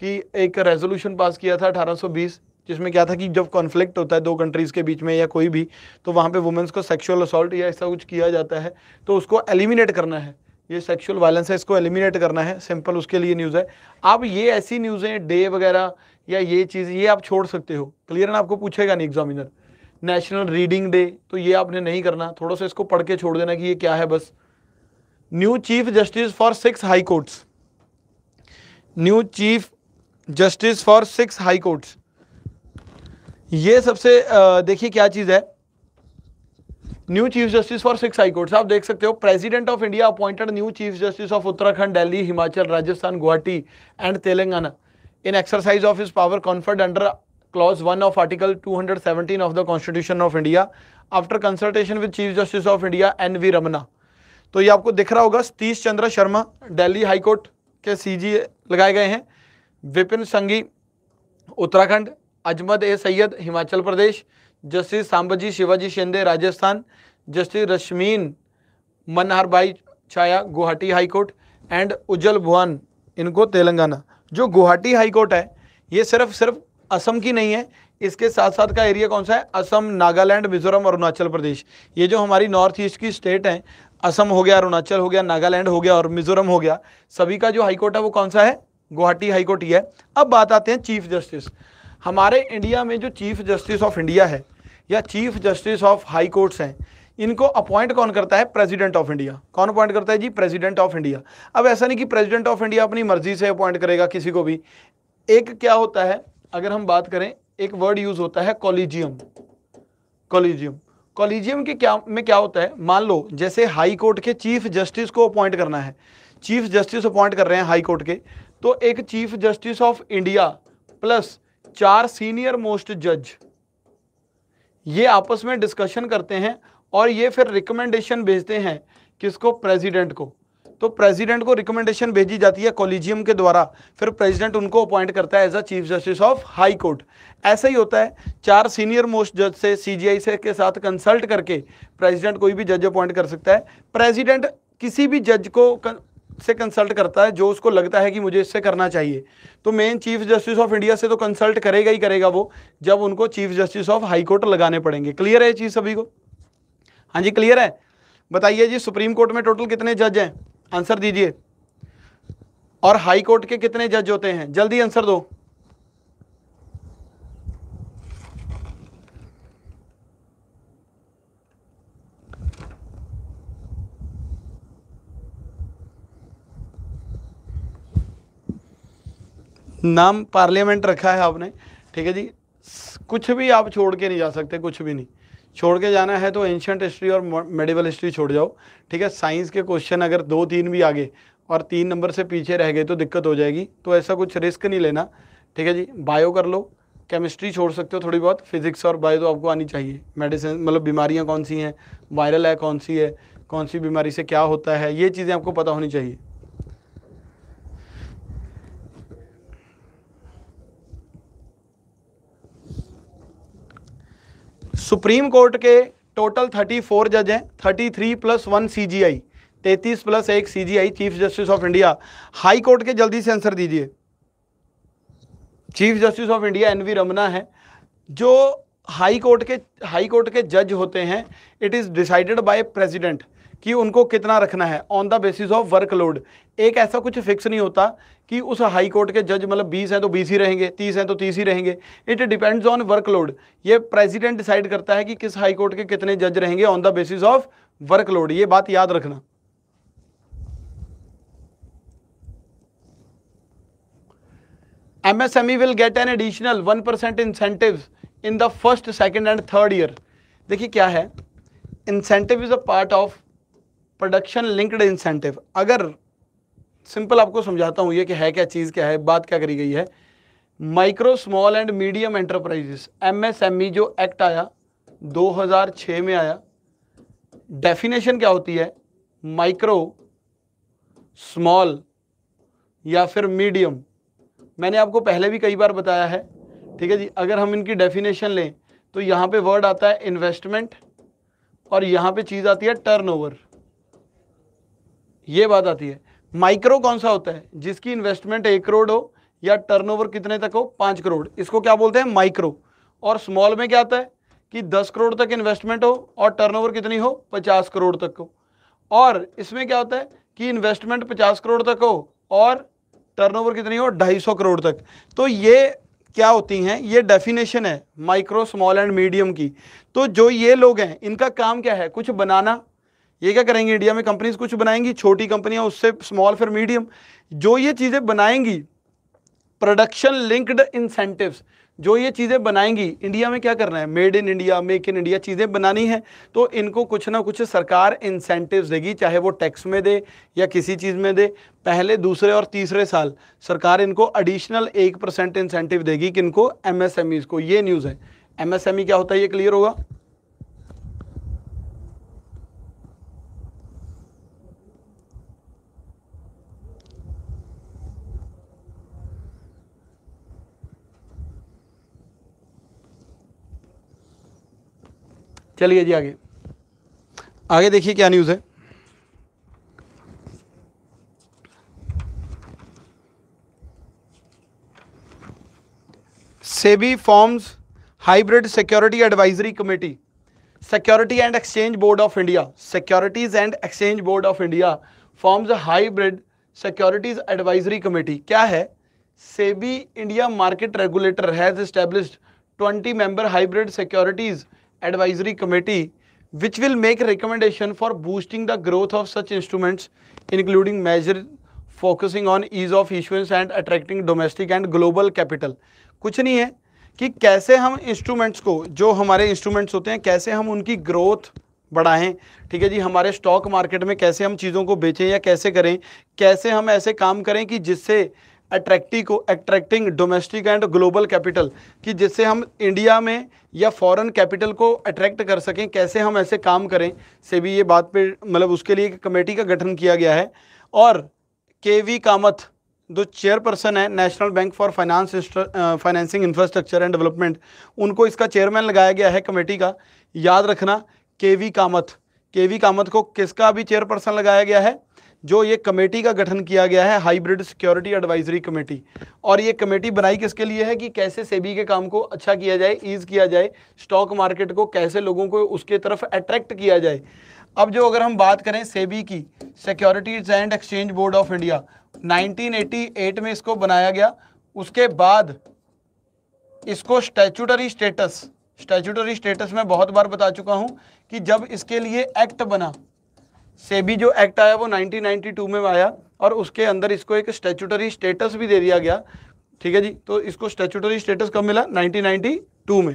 कि एक रेजोल्यूशन पास किया था 1820 जिसमें क्या था कि जब कॉन्फ्लिक्ट होता है दो कंट्रीज़ के बीच में या कोई भी तो वहाँ पे वुमेंस को सेक्सुअल असॉल्ट या ऐसा कुछ किया जाता है तो उसको एलिमिनेट करना है ये सेक्सुअल वायलेंस है इसको एलिमिनेट करना है सिंपल उसके लिए न्यूज़ है आप ये ऐसी न्यूज़ें डे वगैरह या ये चीज़ ये आप छोड़ सकते हो क्लियर ना आपको पूछेगा नहीं एग्जामिनर नेशनल रीडिंग डे तो ये आपने नहीं करना थोड़ा सा इसको पढ़ के छोड़ देना कि ये क्या है बस new chief justice for six high courts new chief justice for six high courts ये सबसे देखिए क्या चीज़ है new chief justice for six high courts आप देख सकते हो President of India appointed new chief justice of Uttarakhand Delhi Himachal Rajasthan Guwahati and Telangana in exercise of his power conferred under clause one of article two hundred seventeen of the constitution of India after consultation with chief justice of India N V Ramana तो ये आपको दिख रहा होगा Satish Chandra Sharma Delhi high court के जी लगाए गए हैं विपिन संघी उत्तराखंड अजमद A Sayed Himachal Pradesh justice Sambhaji Shivaji Shinde Rajasthan justice Rashmin Manhar bhai Chhaya Guwahati high court and Ujjal Bhuyan इनको तेलंगाना जो गुवाहाटी हाईकोर्ट है ये सिर्फ सिर्फ असम की नहीं है इसके साथ साथ का एरिया कौन सा है असम नागालैंड मिजोरम अरुणाचल प्रदेश ये जो हमारी नॉर्थ ईस्ट की स्टेट हैं असम हो गया अरुणाचल हो गया नागालैंड हो गया और मिजोरम हो गया सभी का जो हाईकोर्ट है वो कौन सा है गुवाहाटी हाईकोर्ट ही है अब बात आते हैं चीफ जस्टिस हमारे इंडिया में जो चीफ जस्टिस ऑफ इंडिया है या chief justice of high courts हैं इनको अपॉइंट कौन करता है प्रेसिडेंट ऑफ इंडिया कौन अपॉइंट करता है जी प्रेसिडेंट ऑफ इंडिया अब ऐसा नहीं कि प्रेसिडेंट ऑफ इंडिया अपनी मर्जी से अपॉइंट करेगा किसी को भी एक क्या होता है अगर हम बात करें एक वर्ड यूज होता है कॉलिजियम कॉलिजियम कॉलिजियम के क्या में क्या होता है मान लो जैसे हाई कोर्ट के चीफ जस्टिस को अपॉइंट करना है चीफ जस्टिस अपॉइंट कर रहे हैं हाई कोर्ट के तो एक chief justice of India plus चार सीनियर मोस्ट जज ये आपस में डिस्कशन करते हैं और ये फिर रिकमेंडेशन भेजते हैं किसको प्रेसिडेंट को तो प्रेसिडेंट को रिकमेंडेशन भेजी जाती है कॉलेजियम के द्वारा फिर प्रेसिडेंट उनको अपॉइंट करता है as a chief justice of high court ऐसा ही होता है चार सीनियर मोस्ट जज से सीजीआई से के साथ कंसल्ट करके प्रेसिडेंट कोई भी जज अपॉइंट कर सकता है प्रेसिडेंट किसी भी जज को कर, से कंसल्ट करता है जो उसको लगता है कि मुझे इससे करना चाहिए तो main chief justice of India से तो कंसल्ट करेगा ही करेगा वो जब उनको chief justice of high court लगाने पड़ेंगे क्लियर है ये चीज़ सभी को हाँ जी क्लियर है बताइए जी सुप्रीम कोर्ट में टोटल कितने जज हैं आंसर दीजिए और हाई कोर्ट के कितने जज होते हैं जल्दी आंसर दो नाम पार्लियामेंट रखा है आपने ठीक है जी कुछ भी आप छोड़ के नहीं जा सकते कुछ भी नहीं छोड़ के जाना है तो एंशंट हिस्ट्री और मेडिवल हिस्ट्री छोड़ जाओ ठीक है साइंस के क्वेश्चन अगर दो तीन भी आगे और तीन नंबर से पीछे रह गए तो दिक्कत हो जाएगी तो ऐसा कुछ रिस्क नहीं लेना ठीक है जी बायो कर लो केमिस्ट्री छोड़ सकते हो थोड़ी बहुत फिजिक्स और बायो तो आपको आनी चाहिए मेडिसिन मतलब बीमारियाँ कौन सी हैं वायरल है कौन सी है कौन सी बीमारी से क्या होता है ये चीज़ें आपको पता होनी चाहिए सुप्रीम कोर्ट के टोटल 34 जज हैं 33 प्लस वन सीजीआई 33 प्लस एक CJI chief justice of India high court के जल्दी से आंसर दीजिए chief justice of India N V Ramana है जो हाई कोर्ट के हाई कोर्ट के जज होते हैं it is decided by President कि उनको कितना रखना है on the basis of workload एक ऐसा कुछ फिक्स नहीं होता कि उस हाई कोर्ट के जज मतलब 20 हैं तो 20 ही रहेंगे 30 हैं तो 30 ही रहेंगे इट डिपेंड्स ऑन वर्कलोड ये प्रेसिडेंट डिसाइड करता है कि किस हाई कोर्ट के कितने जज रहेंगे on the basis of workload ये बात याद रखना MSME will get an additional 1% incentive in the first second and third year देखिए क्या है incentive is a part of production linked incentive अगर सिंपल आपको समझाता हूँ ये कि है क्या चीज़ क्या है बात क्या करी गई है micro small and medium enterprises MSME जो एक्ट आया 2006 में आया डेफिनेशन क्या होती है माइक्रो स्मॉल या फिर मीडियम मैंने आपको पहले भी कई बार बताया है ठीक है जी अगर हम इनकी डेफिनेशन लें तो यहाँ पे वर्ड आता है इन्वेस्टमेंट और यहाँ पे चीज़ आती है टर्नओवर ये बात आती है माइक्रो कौन सा होता है जिसकी इन्वेस्टमेंट एक करोड़ हो या टर्नओवर कितने तक हो पाँच करोड़ इसको क्या बोलते हैं माइक्रो और स्मॉल में क्या आता है कि दस करोड़ तक इन्वेस्टमेंट हो और टर्नओवर कितनी हो पचास करोड़ तक हो और इसमें क्या होता है कि इन्वेस्टमेंट पचास करोड़ तक हो और टर्नओवर कितनी हो ढाई सौ करोड़ तक तो ये क्या होती हैं ये डेफिनेशन है माइक्रो स्मॉल एंड मीडियम की तो जो ये लोग हैं इनका काम क्या है कुछ बनाना ये क्या करेंगे इंडिया में कंपनीज कुछ बनाएंगी छोटी कंपनियां उससे स्मॉल फिर मीडियम जो ये चीज़ें बनाएंगी प्रोडक्शन लिंक्ड इंसेंटिव्स जो ये चीज़ें बनाएंगी इंडिया में क्या करना है made in India make in India चीज़ें बनानी है तो इनको कुछ ना कुछ सरकार इंसेंटिव्स देगी चाहे वो टैक्स में दे या किसी चीज़ में दे पहले दूसरे और तीसरे साल सरकार इनको एडिशनल एक परसेंट इंसेंटिव देगी किनको एमएसएमईज को ये न्यूज़ है एमएसएमई e क्या होता है ये क्लियर होगा चलिए जी आगे आगे देखिए क्या न्यूज़ है SEBI forms hybrid security advisory committee security and exchange board of India securities and exchange board of India forms hybrid securities advisory committee क्या है SEBI India market regulator has established 20 member hybrid securities advisory committee which will make recommendation for boosting the growth of such instruments including major focusing on ease of issuance and attracting domestic and global capital कुछ नहीं है कि कैसे हम instruments को जो हमारे instruments होते हैं कैसे हम उनकी ग्रोथ बढ़ाएं ठीक है जी हमारे स्टॉक मार्केट में कैसे हम चीज़ों को बेचें या कैसे करें कैसे हम ऐसे काम करें कि जिससे अट्रैक्टिव को attracting domestic and global capital कि जिससे हम इंडिया में या फॉरेन कैपिटल को अट्रैक्ट कर सकें कैसे हम ऐसे काम करें से भी ये बात पे मतलब उसके लिए एक कमेटी का गठन किया गया है और के वी कामत जो चेयरपर्सन है national bank for finance financing infrastructure and development उनको इसका चेयरमैन लगाया गया है कमेटी का याद रखना के वी कामत के वी कामत को किसका अभी चेयरपर्सन लगाया गया है जो ये कमेटी का गठन किया गया है हाइब्रिड सिक्योरिटी एडवाइजरी कमेटी और ये कमेटी बनाई किसके लिए है कि कैसे सेबी के काम को अच्छा किया जाए ईज किया जाए स्टॉक मार्केट को कैसे लोगों को उसके तरफ अट्रैक्ट किया जाए अब जो अगर हम बात करें सेबी की securities and exchange board of India 1988 में इसको बनाया गया उसके बाद इसको स्टैचूटरी स्टेटस स्टैचूटरी स्टेटस मैं बहुत बार बता चुका हूं कि जब इसके लिए एक्ट बना सेबी जो एक्ट आया वो 1992 में आया और उसके अंदर इसको एक स्टेचुटरी स्टेटस भी दे दिया गया ठीक है जी तो इसको स्टेचुटरी स्टेटस कब मिला 1992 में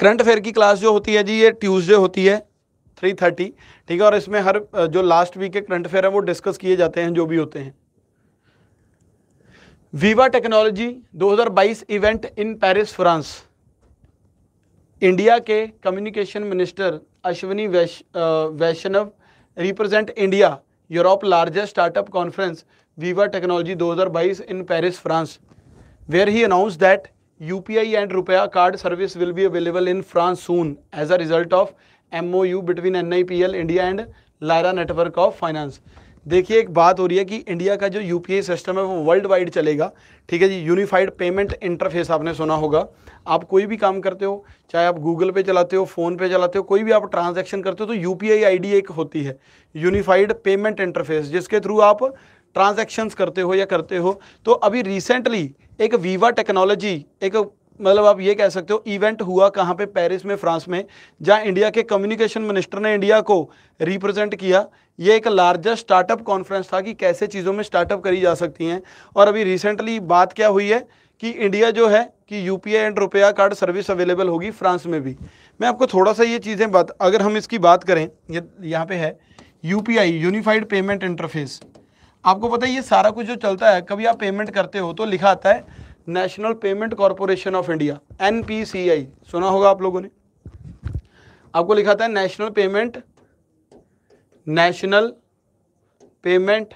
करंट अफेयर की क्लास जो होती है जी ये ट्यूसडे होती है थ्री थर्टी ठीक है और इसमें हर जो लास्ट वीक के करंट अफेयर है वो डिस्कस किए जाते हैं जो भी होते हैं Viva technology 2022 event in Paris France India के कम्युनिकेशन मिनिस्टर अश्विनी वैश Vaishnaw represent India Europe largest startup conference Viva technology 2022 in Paris France where he announce that UPI and RuPay card service will be available in France soon as a result of M O U between N I P L India and Lyra network of finance देखिए एक बात हो रही है कि India का जो you system है वो वर्ल्ड वाइड चलेगा ठीक है जी यूनिफाइड पेमेंट इंटरफेस आपने सुना होगा आप कोई भी काम करते हो चाहे आप गूगल पे चलाते हो फ़ोन पे चलाते हो कोई भी आप ट्रांजैक्शन करते हो तो यू पी एक होती है यूनिफाइड पेमेंट इंटरफेस जिसके थ्रू आप ट्रांजेक्शन्स करते हो या करते हो तो अभी रिसेंटली एक वीवा टेक्नोलॉजी एक मतलब आप ये कह सकते हो इवेंट हुआ कहाँ पे पेरिस में फ्रांस में जहाँ इंडिया के कम्युनिकेशन मिनिस्टर ने इंडिया को रिप्रेजेंट किया ये एक लार्जेस्ट स्टार्टअप कॉन्फ्रेंस था कि कैसे चीज़ों में स्टार्टअप करी जा सकती हैं और अभी रिसेंटली बात क्या हुई है कि इंडिया जो है कि U and RuPay card service available होगी फ्रांस में भी मैं आपको थोड़ा सा ये चीज़ें बात अगर हम इसकी बात करें ये यहाँ पे है यू यूनिफाइड पेमेंट इंटरफेस आपको पता है ये सारा कुछ जो चलता है कभी आप पेमेंट करते हो तो लिखा आता है national payment corporation of India N सुना होगा आप लोगों ने आपको लिखा था national payment national payment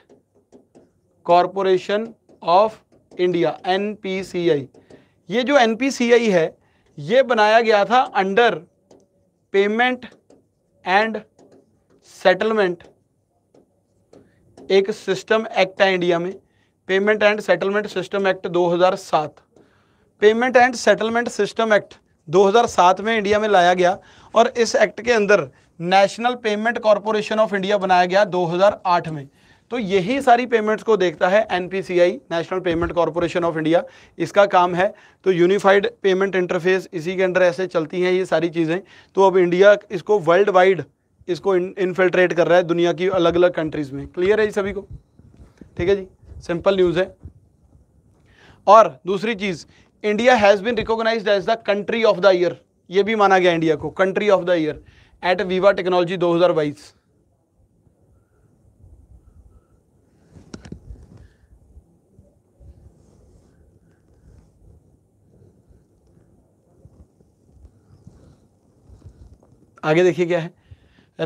corporation of India N ये जो एन है ये बनाया गया था अंडर पेमेंट एंड सेटलमेंट एक सिस्टम एक्ट है इंडिया में payment and settlement system act 2007 payment and settlement system act 2007 में इंडिया में लाया गया और इस एक्ट के अंदर national payment corporation of India बनाया गया 2008 में तो यही सारी पेमेंट्स को देखता है NPCI national payment corporation of India इसका काम है तो यूनिफाइड पेमेंट इंटरफेस इसी के अंदर ऐसे चलती हैं ये सारी चीज़ें तो अब इंडिया इसको वर्ल्ड वाइड इसको इन्फिल्ट्रेट कर रहा है दुनिया की अलग अलग कंट्रीज़ में क्लियर है जी सभी को ठीक है जी सिंपल न्यूज है और दूसरी चीज India has been recognize as the country of the year ये भी माना गया इंडिया को country of the year at Viva technology 2022 आगे देखिए क्या है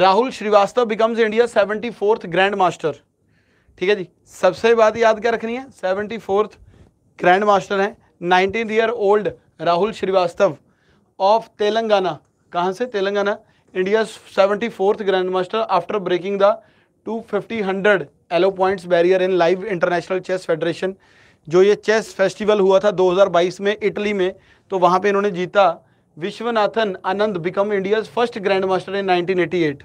Rahul Srivastava becomes India seventy fourth grand master ठीक है जी सबसे बात याद क्या रखनी है सेवेंटी फोर्थ ग्रैंड मास्टर हैं nineteen year old Rahul Srivastava of Telangana कहाँ से Telangana India seventy fourth grand master after breaking the two fifty hundred Elo points barrier in live international chess federation जो ये चेस फेस्टिवल हुआ था 2022 में इटली में तो वहाँ पे इन्होंने जीता Viswanathan Anand become India's first grand master in 1988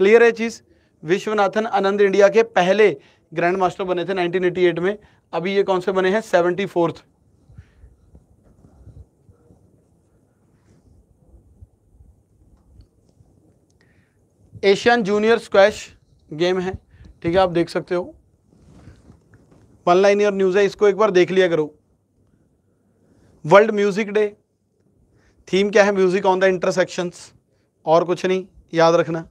clear है चीज़ विश्वनाथन आनंद इंडिया के पहले ग्रैंड मास्टर बने थे 1988 में अभी ये कौन से बने हैं seventy fourth Asian junior squash game है ठीक है आप देख सकते हो वन लाइन और न्यूज़ है इसको एक बार देख लिया करो वर्ल्ड म्यूजिक डे थीम क्या है म्यूजिक ऑन द इंटरसेक्शंस और कुछ नहीं याद रखना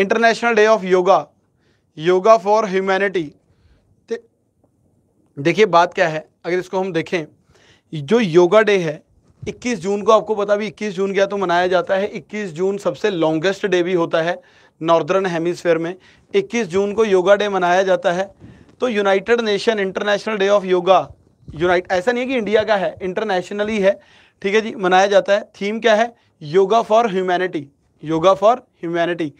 international day of yoga yoga for humanity तो देखिए बात क्या है अगर इसको हम देखें जो योगा डे है 21 जून को आपको पता भी 21 जून क्या तो मनाया जाता है 21 जून सबसे लॉन्गेस्ट डे भी होता है नॉर्दर्न हेमिसफेयर में 21 जून को योगा डे मनाया जाता है तो united nation international day of yoga unite ऐसा नहीं है कि इंडिया का है इंटरनेशनली है ठीक है जी मनाया जाता है थीम क्या है yoga for humanity yoga for humanity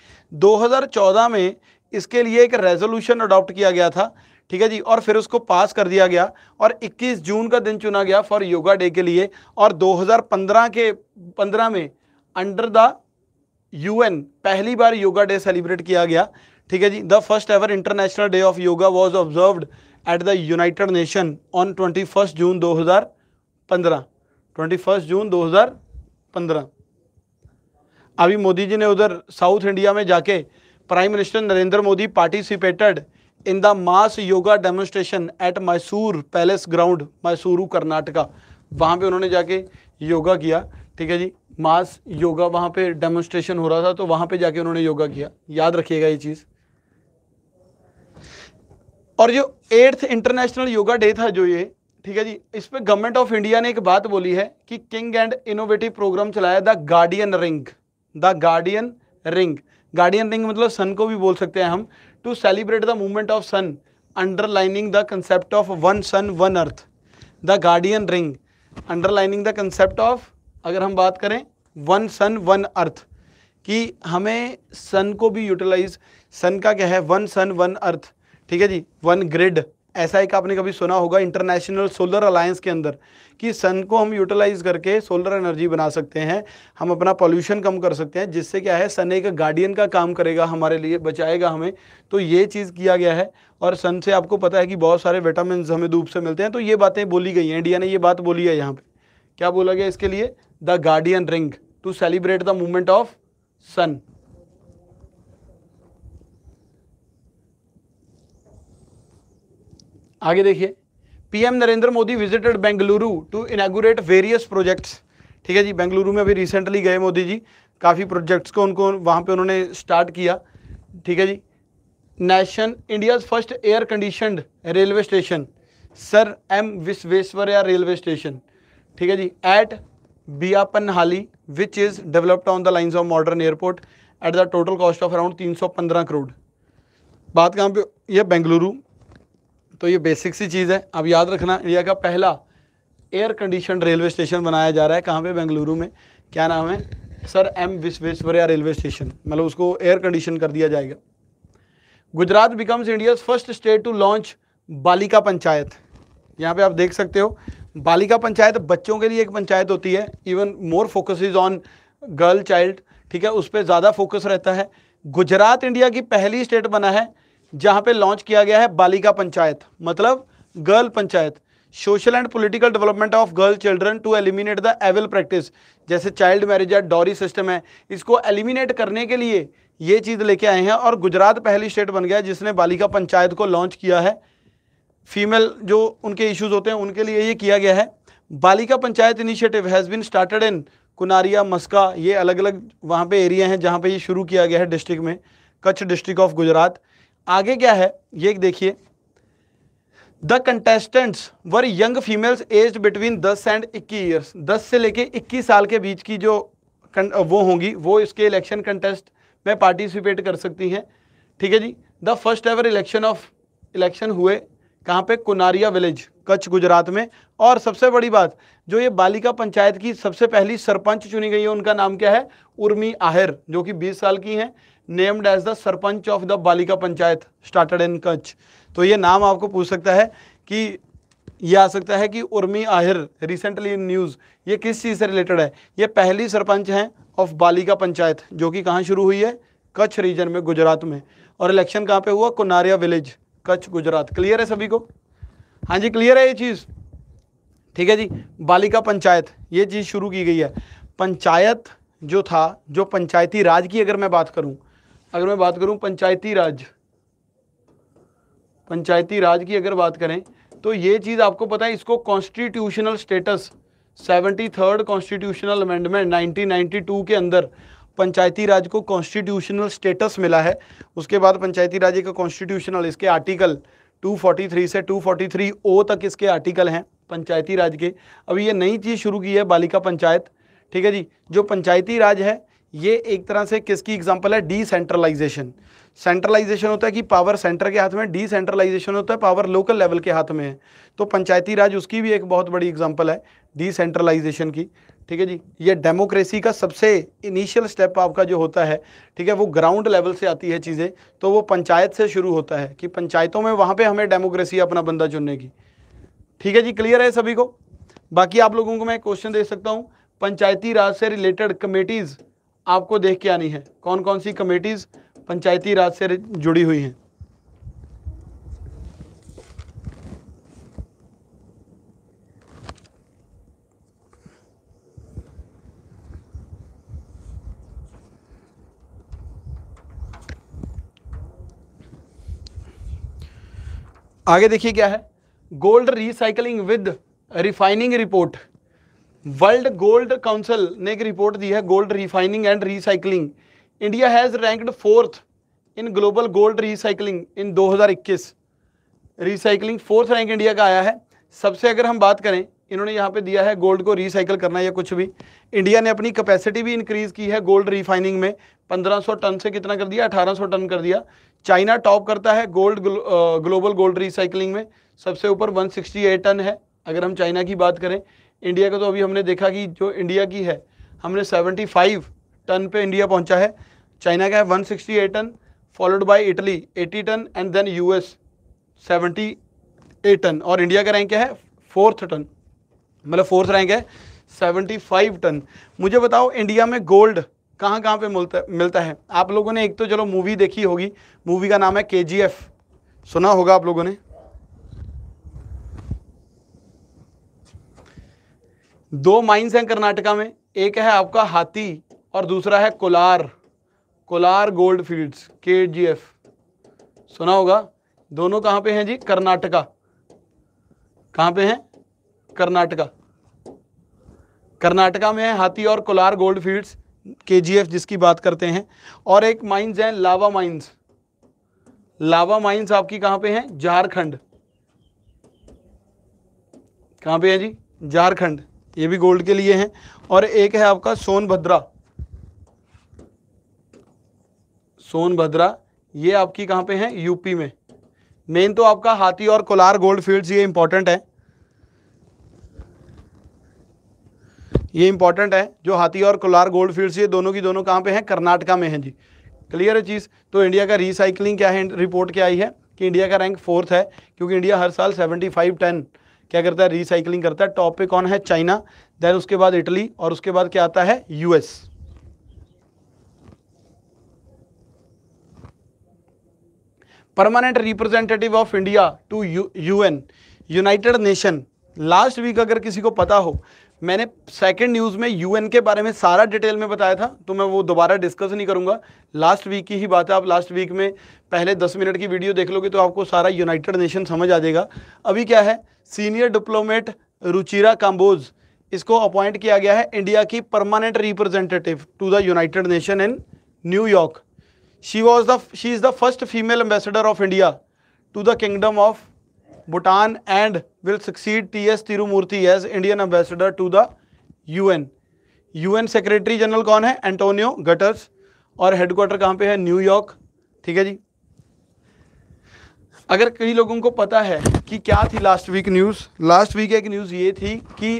2014 में इसके लिए एक रेजोल्यूशन अडॉप्ट किया गया था ठीक है जी और फिर उसको पास कर दिया गया और 21 जून का दिन चुना गया फॉर योगा डे के लिए और 2015 के 15 में अंडर द यूएन पहली बार योगा डे सेलिब्रेट किया गया ठीक है जी the first ever international day of yoga was observed at the united nation on twenty first June दो हज़ार जून दो अभी मोदी जी ने उधर साउथ इंडिया में जाके prime minister Narendra Modi participated in the mass yoga demonstration at Mysore palace ground Mysuru Karnataka वहाँ पे उन्होंने जाके योगा किया ठीक है जी मास योगा वहाँ पे डेमोन्स्ट्रेशन हो रहा था तो वहाँ पे जाके उन्होंने योगा किया याद रखिएगा ये चीज़ और जो एट्थ इंटरनेशनल योगा डे था जो ये ठीक है जी इस पर गवर्नमेंट ऑफ इंडिया ने एक बात बोली है कि किंग एंड इनोवेटिव प्रोग्राम चलाया the guardian ring the guardian ring guardian ring मतलब सन को भी बोल सकते हैं हम to celebrate the movement of sun underlining the concept of one sun one earth the guardian ring underlining the concept of अगर हम बात करें वन सन वन अर्थ कि हमें सन को भी यूटिलाइज सन का क्या है वन सन वन अर्थ ठीक है जी वन ग्रिड ऐसा एक आपने कभी सुना होगा इंटरनेशनल सोलर अलायंस के अंदर कि सन को हम यूटिलाइज करके सोलर एनर्जी बना सकते हैं हम अपना पॉल्यूशन कम कर सकते हैं जिससे क्या है सन एक गार्डियन का काम करेगा हमारे लिए बचाएगा हमें तो ये चीज़ किया गया है और सन से आपको पता है कि बहुत सारे विटामिन हमें धूप से मिलते हैं तो ये बातें बोली गई हैं इंडिया ने ये बात बोली है यहाँ पर क्या बोला गया इसके लिए the guardian ring to celebrate the movement of sun आगे देखिए PM Narendra Modi visited Bengaluru to inaugurate various projects ठीक है जी बेंगलुरु में अभी रिसेंटली गए मोदी जी काफ़ी प्रोजेक्ट्स को उनको वहाँ पे उन्होंने स्टार्ट किया ठीक है जी nation India's first air conditioned railway station sir M Visvesvaraya railway station ठीक है जी at Baiyappanahalli which is developed on the lines of modern airport at the total cost of around तीन करोड़ बात कहाँ पे ये बेंगलुरु तो ये बेसिक सी चीज़ है अब याद रखना इंडिया का पहला एयर कंडीशन रेलवे स्टेशन बनाया जा रहा है कहाँ पे बेंगलुरु में क्या नाम है sir M Visvesvaraya railway station मतलब उसको एयर कंडीशन कर दिया जाएगा Gujarat becomes India first state to launch Balika panchayat यहाँ पे आप देख सकते हो बालिका पंचायत बच्चों के लिए एक पंचायत होती है even more focus is on girl child ठीक है उस पर ज़्यादा फोकस रहता है गुजरात इंडिया की पहली स्टेट बना है जहां पे लॉन्च किया गया है बालिका पंचायत मतलब girl panchayat social and political development of girl children to eliminate the evil practice जैसे चाइल्ड मैरिज है डॉरी सिस्टम है इसको एलिमिनेट करने के लिए ये चीज़ लेके आए हैं और गुजरात पहली स्टेट बन गया जिसने बालिका पंचायत को लॉन्च किया है फीमेल जो उनके इश्यूज होते हैं उनके लिए ये किया गया है Balika panchayat initiative has been started in Kunariya मस्का ये अलग अलग वहाँ पे एरिया हैं जहाँ पे ये शुरू किया गया है डिस्ट्रिक्ट में कच्छ डिस्ट्रिक्ट ऑफ गुजरात आगे क्या है ये देखिए the contestants were young females age between 10 and 21 years 10 से लेके 21 साल के बीच की जो वो होंगी वो इसके इलेक्शन कंटेस्ट में पार्टिसिपेट कर सकती हैं ठीक है जी the first ever election of election हुए कहाँ पे कुनारिया विलेज कच्छ गुजरात में और सबसे बड़ी बात जो ये बालिका पंचायत की सबसे पहली सरपंच चुनी गई है उनका नाम क्या है उर्मी आहिर जो कि 20 साल की हैं named as the sarpanch of the Balika panchayat started in कच तो ये नाम आपको पूछ सकता है कि ये आ सकता है कि Urmi Ahir recently in news ये किस चीज़ से रिलेटेड है ये पहली सरपंच हैं ऑफ बालिका पंचायत जो कि कहाँ शुरू हुई है कच्छ रीजन में गुजरात में और इलेक्शन कहाँ पे हुआ कुनारिया विलेज कच्छ गुजरात क्लियर है सभी को हाँ जी क्लियर है ये चीज़ ठीक है जी बालिका पंचायत ये चीज़ शुरू की गई है पंचायत जो था जो पंचायती राज की अगर मैं बात करूँ अगर मैं बात करूं पंचायती राज पंचायती राज की अगर बात करें तो ये चीज़ आपको पता है इसको constitutional status seventy third constitutional amendment nineteen two के अंदर पंचायती राज को कॉन्स्टिट्यूशनल स्टेटस मिला है उसके बाद पंचायती राज का कॉन्स्टिट्यूशनल इसके आर्टिकल 243 से 243 ओ तक इसके आर्टिकल हैं पंचायती राज के अभी ये नई चीज़ शुरू की है बालिका पंचायत ठीक है जी जो पंचायती राज है ये एक तरह से किसकी एग्जांपल है डिसेंट्रलाइजेशन सेंट्रलाइजेशन होता है कि पावर सेंटर के हाथ में डिसेंट्रलाइजेशन होता है पावर लोकल लेवल के हाथ में है तो पंचायती राज उसकी भी एक बहुत बड़ी एग्जांपल है डिसेंट्रलाइजेशन की ठीक है जी ये डेमोक्रेसी का सबसे इनिशियल स्टेप आपका जो होता है ठीक है वो ग्राउंड लेवल से आती है चीज़ें तो वो पंचायत से शुरू होता है कि पंचायतों में वहाँ पर हमें डेमोक्रेसी अपना बंदा चुनने की ठीक है जी क्लियर है सभी को बाकी आप लोगों को मैं क्वेश्चन दे सकता हूँ पंचायती राज से रिलेटेड कमेटीज़ आपको देख के आनी है कौन कौन सी कमेटीज़ पंचायती राज से जुड़ी हुई हैं आगे देखिए क्या है gold recycling with refining report world gold council ने एक रिपोर्ट दी है gold refining and recycling India has ranked fourth in global gold recycling in 2021 recycling fourth rank India का आया है सबसे अगर हम बात करें इन्होंने यहाँ पे दिया है गोल्ड को रिसाइकल करना या कुछ भी इंडिया ने अपनी कैपेसिटी भी इंक्रीज़ की है गोल्ड रिफाइनिंग में 1500 टन से कितना कर दिया 1800 टन कर दिया चाइना टॉप करता है गोल्ड ग्लोबल गोल्ड रिसाइकलिंग में सबसे ऊपर 168 टन है अगर हम चाइना की बात करें इंडिया का तो अभी हमने देखा कि जो इंडिया की है हमने 75 टन पे इंडिया पहुंचा है चाइना का है 168 ton followed by Italy 80 ton and then US 78 ton और इंडिया का रैंक क्या है फोर्थ टन मतलब फोर्थ रैंक है 75 टन मुझे बताओ इंडिया में गोल्ड कहाँ कहाँ पे मिलता मिलता है आप लोगों ने एक तो चलो मूवी देखी होगी मूवी का नाम है के सुना होगा आप लोगों ने दो माइंस हैं कर्नाटका में एक है आपका हाथी और दूसरा है कोलार कोलार गोल्ड फील्ड्स के जी एफ सुना होगा दोनों कहाँ पे हैं जी कर्नाटका कहाँ पे हैं कर्नाटका कर्नाटका में है हाथी और कोलार गोल्ड फील्ड्स के जी एफ जिसकी बात करते हैं और एक माइंस हैं लावा माइंस लावा माइंस आपकी कहाँ पे हैं झारखंड कहाँ पे है जी झारखंड ये भी गोल्ड के लिए हैं और एक है आपका सोनभद्रा सोनभद्रा ये आपकी कहाँ पे है यूपी में मेन तो आपका हाथी और कोलार गोल्ड फील्ड्स ये इंपॉर्टेंट है ये इंपॉर्टेंट है जो हाथी और कोलार गोल्ड फील्ड्स ये दोनों की दोनों कहाँ पे हैं कर्नाटका में हैं जी क्लियर है चीज़ तो इंडिया का रिसाइकलिंग क्या है रिपोर्ट क्या आई है कि इंडिया का रैंक फोर्थ है क्योंकि इंडिया हर साल सेवेंटी फाइव टेन क्या करता है रिसाइकलिंग करता है टॉप पे कौन है चाइना देन उसके बाद इटली और उसके बाद क्या आता है US permanent representative of India to UN united nation last week अगर किसी को पता हो मैंने सेकंड न्यूज़ में यूएन के बारे में सारा डिटेल में बताया था तो मैं वो दोबारा डिस्कस नहीं करूँगा लास्ट वीक की ही बात है आप लास्ट वीक में पहले दस मिनट की वीडियो देख लोगे तो आपको सारा यूनाइटेड नेशन समझ आ जाएगा अभी क्या है सीनियर डिप्लोमेट रुचिरा काम्बोज इसको अपॉइंट किया गया है इंडिया की permanent representative to the united nation in New York she was the she is the first female ambassador of India to the kingdom of Bhutan succeed T S Tirumurti as Indian ambassador to the U N U UN secretary general कौन है Antonio gutters और headquarter कहाँ पे है New York ठीक है जी अगर कई लोगों को पता है कि क्या थी last week news last week एक न्यूज़ ये थी कि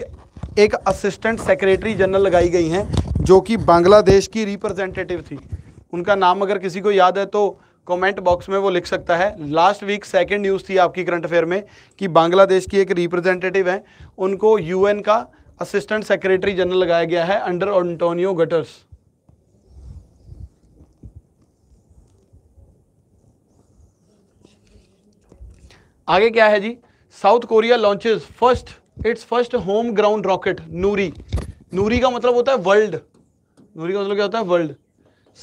एक असिस्टेंट सेक्रेटरी जनरल लगाई गई हैं जो कि बांग्लादेश की रिप्रेजेंटेटिव थी उनका नाम अगर किसी को याद है तो कमेंट बॉक्स में वो लिख सकता है लास्ट वीक सेकंड न्यूज़ थी आपकी करंट अफेयर में कि बांग्लादेश की एक रिप्रेजेंटेटिव है उनको यूएन का असिस्टेंट सेक्रेटरी जनरल लगाया गया है अंडर एंटोनियो गटर्स आगे क्या है जी south Korea launches first its first home ground rocket Nuri Nuri का मतलब होता है वर्ल्ड नूरी का मतलब क्या होता है वर्ल्ड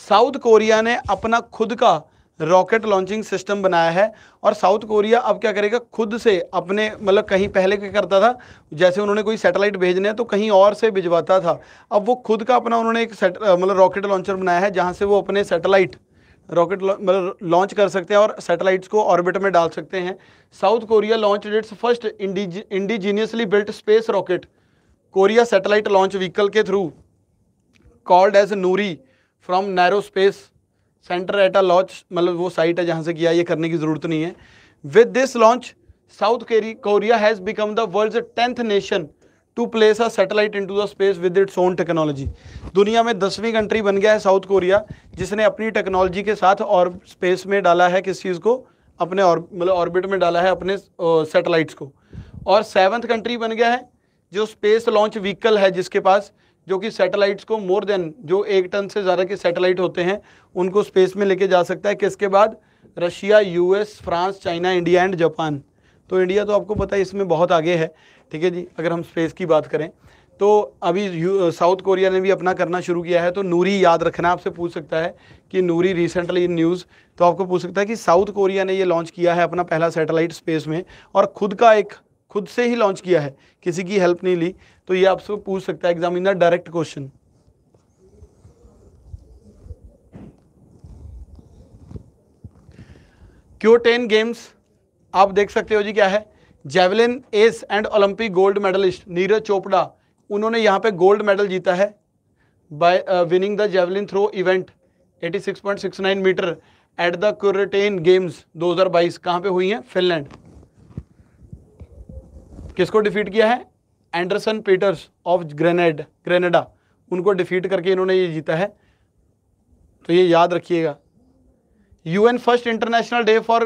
साउथ कोरिया ने अपना खुद का रॉकेट लॉन्चिंग सिस्टम बनाया है और साउथ कोरिया अब क्या करेगा खुद से अपने मतलब कहीं पहले क्या करता था जैसे उन्होंने कोई सैटेलाइट भेजने हैं तो कहीं और से भिजवाता था अब वो खुद का अपना उन्होंने एक मतलब रॉकेट लॉन्चर बनाया है जहाँ से वो अपने सैटेलाइट रॉकेट मतलब लॉन्च कर सकते हैं और सैटेलाइट्स को ऑर्बिट में डाल सकते हैं south Korea launch its first indigenously built space rocket Korea satellite launch vehicle के through called as Nuri from Naro space center at launch मतलब वो साइट है जहाँ से किया ये करने की ज़रूरत नहीं है with this launch south Korea has become the world tenth nation to place a satellite into the space with its own technology दुनिया में दसवीं कंट्री बन गया है साउथ कोरिया जिसने अपनी टेक्नोलॉजी के साथ और स्पेस में डाला है किस चीज़ को अपने मतलब ऑर्बिट में डाला है अपने सेटेलाइट्स को और सेवन्थ कंट्री बन गया है जो स्पेस लॉन्च व्हीकल है जिसके पास जो कि सैटेलाइट्स को मोर देन जो एक टन से ज़्यादा के सैटेलाइट होते हैं उनको स्पेस में लेके जा सकता है किसके बाद Russia US France China India and Japan तो इंडिया तो आपको पता है इसमें बहुत आगे है ठीक है जी अगर हम स्पेस की बात करें तो अभी साउथ कोरिया ने भी अपना करना शुरू किया है तो नूरी याद रखना आपसे पूछ सकता है कि नूरी रिसेंटली न्यूज़ तो आपको पूछ सकता है कि साउथ कोरिया ने ये लॉन्च किया है अपना पहला सैटेलाइट स्पेस में और खुद का एक खुद से ही लॉन्च किया है किसी की हेल्प नहीं ली तो ये आपसे पूछ सकता है examiner direct question Kuortane games आप देख सकते हो जी क्या है javelin ace and Olympic gold medallist Neeraj Chopra उन्होंने यहां पे गोल्ड मेडल जीता है by winning the javelin throw event 86.69 metre at the Kuortane games 2022 कहां पे हुई है फिनलैंड किसको डिफीट किया है Anderson Peters of grenade Grenada उनको डिफीट करके इन्होंने ये जीता है तो ये याद रखिएगा UN first international day for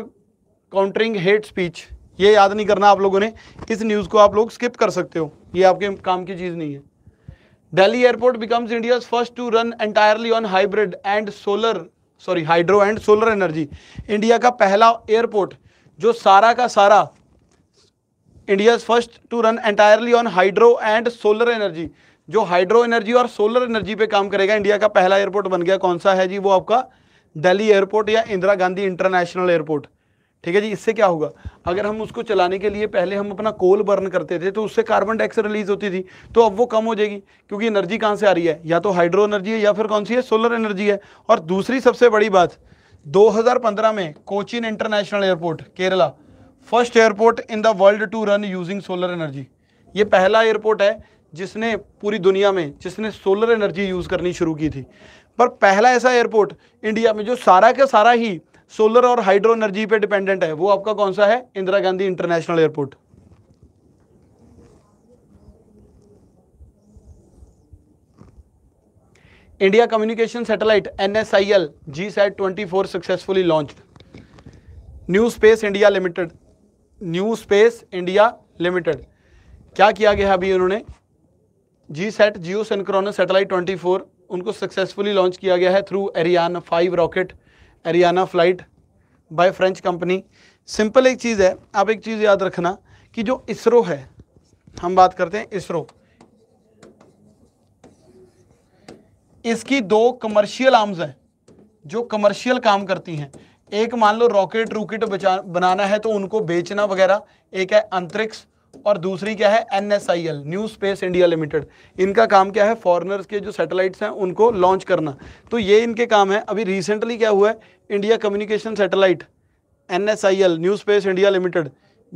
countering hate speech ये याद नहीं करना आप लोगों ने इस न्यूज़ को आप लोग स्किप कर सकते हो ये आपके काम की चीज़ नहीं है Delhi airport becomes India's first to run entirely on hybrid and solar sorry hydro and solar energy India का पहला एयरपोर्ट जो सारा का सारा India's first to run entirely on hydro and solar energy जो हाइड्रो एनर्जी और सोलर एनर्जी पे काम करेगा इंडिया का पहला एयरपोर्ट बन गया कौन सा है जी वो आपका दिल्ली एयरपोर्ट या इंदिरा गांधी इंटरनेशनल एयरपोर्ट ठीक है जी इससे क्या होगा अगर हम उसको चलाने के लिए पहले हम अपना कोल बर्न करते थे तो उससे कार्बन डाइऑक्साइड रिलीज होती थी तो अब वो कम हो जाएगी क्योंकि एनर्जी कहाँ से आ रही है या तो हाइड्रो एनर्जी है या फिर कौन सी है सोलर एनर्जी है और दूसरी सबसे बड़ी बात 2015 में Cochin international airport Kerala first airport in the world to run using solar energy ये पहला एयरपोर्ट है जिसने पूरी दुनिया में जिसने सोलर एनर्जी यूज़ करनी शुरू की थी पर पहला ऐसा एयरपोर्ट इंडिया में जो सारा का सारा ही सोलर और हाइड्रो एनर्जी पे डिपेंडेंट है वो आपका कौन सा है Indira Gandhi international airport India communication satellite N S I L G sat twenty four successfully launch new space India limited new space India limited क्या किया गया अभी उन्होंने G sat geo satellite twenty 24 उनको सक्सेसफुली लॉन्च किया गया है through Ariane five rocket Ariane flight by French company simple एक चीज़ है आप एक चीज़ याद रखना कि जो इसरो है हम बात करते हैं इसरो इसकी दो कमर्शियल आर्म्स हैं जो कमर्शियल काम करती हैं एक मान लो रॉकेट रूकेट बनाना है तो उनको बेचना वगैरह एक है अंतरिक्ष और दूसरी क्या है N S I L new space India limited इनका काम क्या है फॉरनर्स के जो सैटेलाइट्स हैं उनको लॉन्च करना तो ये इनके काम है अभी रिसेंटली क्या हुआ है India communication satellite N S I L new space India limited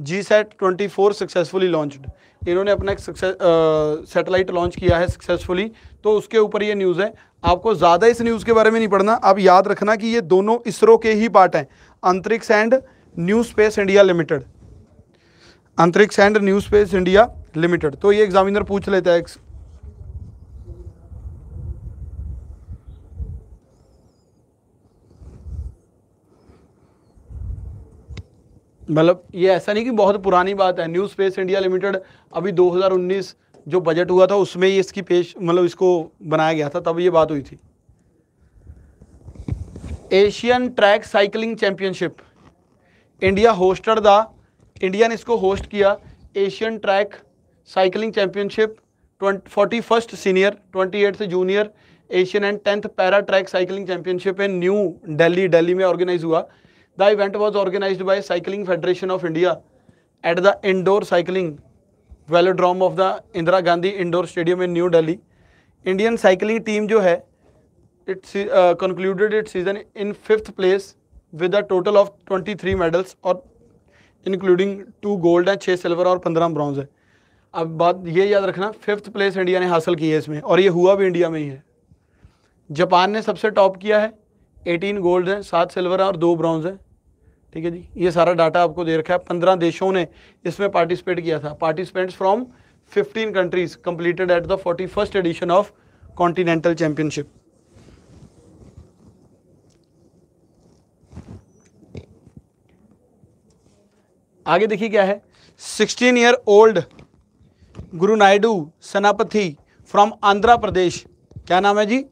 G sat twenty four successfully launched इन्होंने अपना एक सैटेलाइट लॉन्च किया है सक्सेसफुली तो उसके ऊपर ये न्यूज़ है आपको ज़्यादा इस न्यूज़ के बारे में नहीं पढ़ना आप याद रखना कि ये दोनों इसरो के ही पार्ट हैं Antrix and new space India limited Antrix and new space India limited तो ये एग्जामिनर पूछ लेता है मतलब ये ऐसा नहीं कि बहुत पुरानी बात है न्यू स्पेस इंडिया लिमिटेड अभी 2019 जो बजट हुआ था उसमें ही इसकी पेश मतलब इसको बनाया गया था तब ये बात हुई थी Asian track cycling championship India hosted the India ने इसको होस्ट किया Asian track cycling championship forty first senior twenty eight junior Asian and tenth para track cycling championship in new Delhi Delhi में ऑर्गेनाइज हुआ the event was organise by cycling federation of India at the indoor cycling velodrome of the Indira Gandhi indoor stadium in new Delhi Indian cycling team जो है it's concluded it season in fifth place with a total of twenty three medals और including two gold है छः silver और पंद्रह bronze है अब बात ये याद रखना फिफ्थ प्लेस इंडिया ने हासिल की है इसमें और ये हुआ भी इंडिया में ही है जापान ने सबसे टॉप किया है एटीन गोल्ड हैं सात सिल्वर हैं और दो ब्रॉन्ज हैं ठीक है जी ये सारा डाटा आपको दे रखा है पंद्रह देशों ने इसमें पार्टिसिपेट किया था participants from fifteen countries completed at the forty first edition of continental championship आगे देखिए क्या है सिक्सटीन ईयर ओल्ड गुरु नायडू सेनापति फ्रॉम आंध्र प्रदेश क्या नाम है जी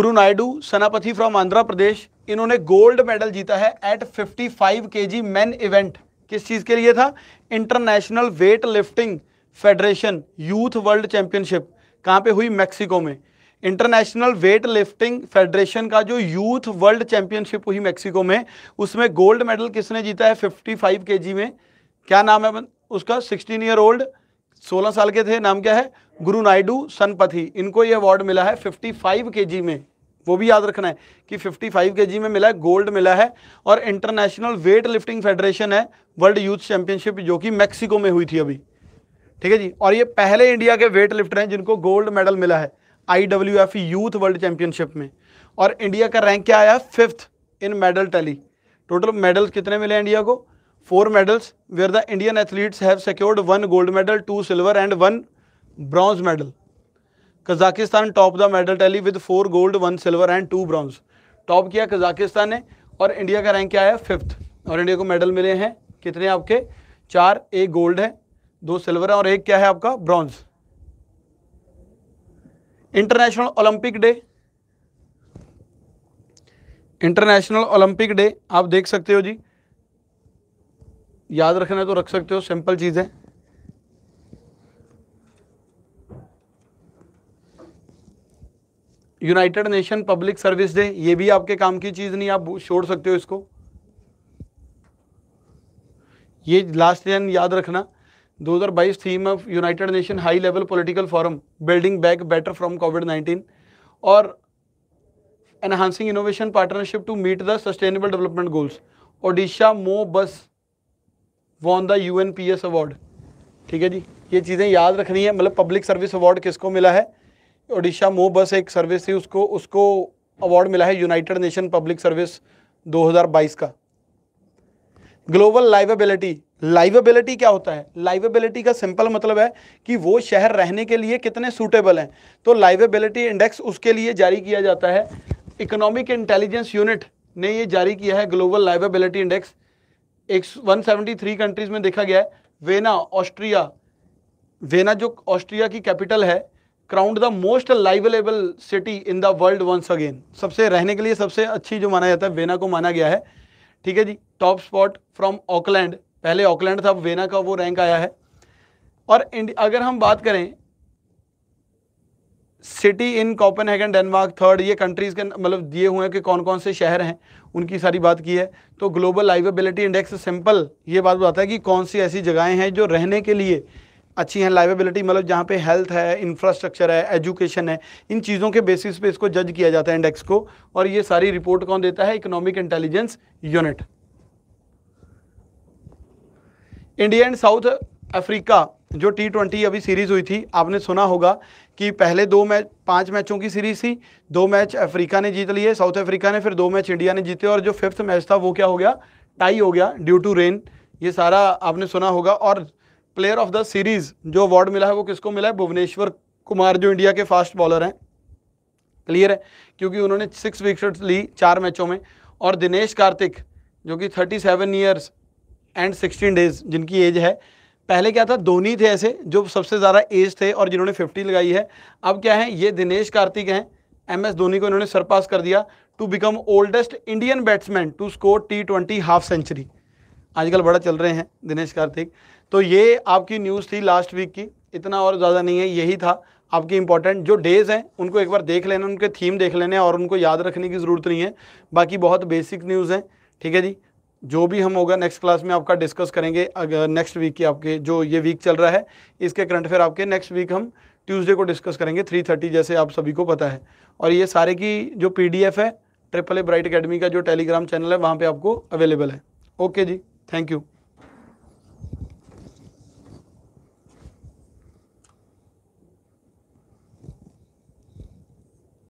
गुरु नायडू सेनापति फ्रॉम आंध्र प्रदेश इन्होंने गोल्ड मेडल जीता है एट 55 फाइव के जी मैन इवेंट किस चीज़ के लिए था international weight lifting federation youth world championship कहाँ पे हुई मैक्सिको में इंटरनेशनल वेट लिफ्टिंग फेडरेशन का जो यूथ वर्ल्ड चैंपियनशिप हुई मैक्सिको में उसमें गोल्ड मेडल किसने जीता है 55 जी में क्या नाम है उसका 16 ईयर ओल्ड 16 साल के थे नाम क्या है गुरु नायडू सनपथी इनको ये अवार्ड मिला है 55 जी में वो भी याद रखना है कि 55 के में मिला है गोल्ड मिला है और इंटरनेशनल वेट लिफ्टिंग फेडरेशन है वर्ल्ड यूथ चैंपियनशिप जो कि मैक्सिको में हुई थी अभी ठीक है जी और ये पहले इंडिया के वेट लिफ्टर हैं जिनको गोल्ड मेडल मिला है आई यूथ वर्ल्ड चैंपियनशिप में और इंडिया का रैंक क्या आया fifth in medal tally total medals कितने मिले इंडिया को four medals were the Indian athletes have secured one gold medal two silver and one bronze medal Kazakhstan top the medal tally with four gold one silver and two bronze top किया Kazakhstan ने और India का rank क्या है fifth और India को medal मिले हैं कितने आपके चार एक गोल्ड है दो सिल्वर है और एक क्या है आपका bronze international Olympic day international Olympic day आप देख सकते हो जी याद रखना तो रख सकते हो सिंपल चीज़ है United nation public service day ये भी आपके काम की चीज़ नहीं आप छोड़ सकते हो इसको ये लास्ट दिन याद रखना 2022 theme of United nation high level political forum building back better from covid 19 और enhancing innovation partnership to meet the sustainable development goals Odisha Mo bus won the U N P S award ठीक है जी ये चीज़ें याद रखनी है मतलब पब्लिक सर्विस अवार्ड किसको मिला है ओडिशा मो बस एक सर्विस थी उसको उसको अवार्ड मिला है यूनाइटेड नेशन पब्लिक सर्विस 2022 का ग्लोबल लाइवेबिलिटी लाइवेबिलिटी क्या होता है लाइवेबिलिटी का सिंपल मतलब है कि वो शहर रहने के लिए कितने सूटेबल हैं तो लाइवेबिलिटी इंडेक्स उसके लिए जारी किया जाता है इकोनॉमिक इंटेलिजेंस यूनिट ने ये जारी किया है ग्लोबल लाइवेबिलिटी इंडेक्स एक 173 कंट्रीज में देखा गया है वेना ऑस्ट्रिया वेना जो ऑस्ट्रिया की कैपिटल है crowned the most liveable city in the world once again सबसे रहने के लिए सबसे अच्छी जो माना जाता है वेना को माना गया है ठीक है जी टॉप स्पॉट फ्रॉम ऑकलैंड पहले ऑकलैंड था वेना का वो रैंक आया है और अगर हम बात करें सिटी इन हैगन डेनमार्क थर्ड ये कंट्रीज़ के मतलब दिए हुए हैं कि कौन कौन से शहर हैं उनकी सारी बात की है तो ग्लोबल लाइवेबिलिटी इंडेक्स सिंपल ये बात बताता है कि कौन सी ऐसी जगहें हैं जो रहने के लिए अच्छी हैं लाइवेबिलिटी मतलब जहाँ पे हेल्थ है इंफ्रास्ट्रक्चर है एजुकेशन है इन चीज़ों के बेसिस पे इसको जज किया जाता है इंडेक्स को और ये सारी रिपोर्ट कौन देता है economic intelligence unit India and South Africa जो टी ट्वेंटी अभी सीरीज़ हुई थी आपने सुना होगा कि पहले दो मैच पांच मैचों की सीरीज़ थी दो मैच अफ्रीका ने जीत लिए साउथ अफ्रीका ने फिर दो मैच इंडिया ने जीते और जो फिफ्थ मैच था वो क्या हो गया टाई हो गया ड्यू टू रेन ये सारा आपने सुना होगा और प्लेयर ऑफ द सीरीज जो अवार्ड मिला है वो किसको मिला है भुवनेश्वर कुमार जो इंडिया के फास्ट बॉलर हैं क्लियर है क्योंकि उन्होंने सिक्स विकेट ली चार मैचों में और दिनेश कार्तिक जो कि thirty seven years and sixteen days जिनकी एज है पहले क्या था धोनी थे ऐसे जो सबसे ज़्यादा एज थे और जिन्होंने फिफ्टी लगाई है अब क्या है ये दिनेश कार्तिक हैं एम एस धोनी को इन्होंने सरपास कर दिया to become oldest Indian batsman to score T twenty half century आजकल बड़ा चल रहे हैं दिनेश कार्तिक तो ये आपकी न्यूज़ थी लास्ट वीक की इतना और ज़्यादा नहीं है यही था आपकी इंपॉर्टेंट जो डेज़ हैं उनको एक बार देख लेना उनके थीम देख लेने और उनको याद रखने की ज़रूरत नहीं है बाकी बहुत बेसिक न्यूज़ हैं ठीक है जी जो भी हम होगा नेक्स्ट क्लास में आपका डिस्कस करेंगे अगर नेक्स्ट वीक की आपके जो ये वीक चल रहा है इसके करंट अफेयर आपके नेक्स्ट वीक हम ट्यूसडे को डिस्कस करेंगे थ्री थर्टी जैसे आप सभी को पता है और ये सारे की जो पी है ट्रिपल ए ब्राइट अकेडमी का जो टेलीग्राम चैनल है वहाँ पर आपको अवेलेबल है ओके जी थैंक यू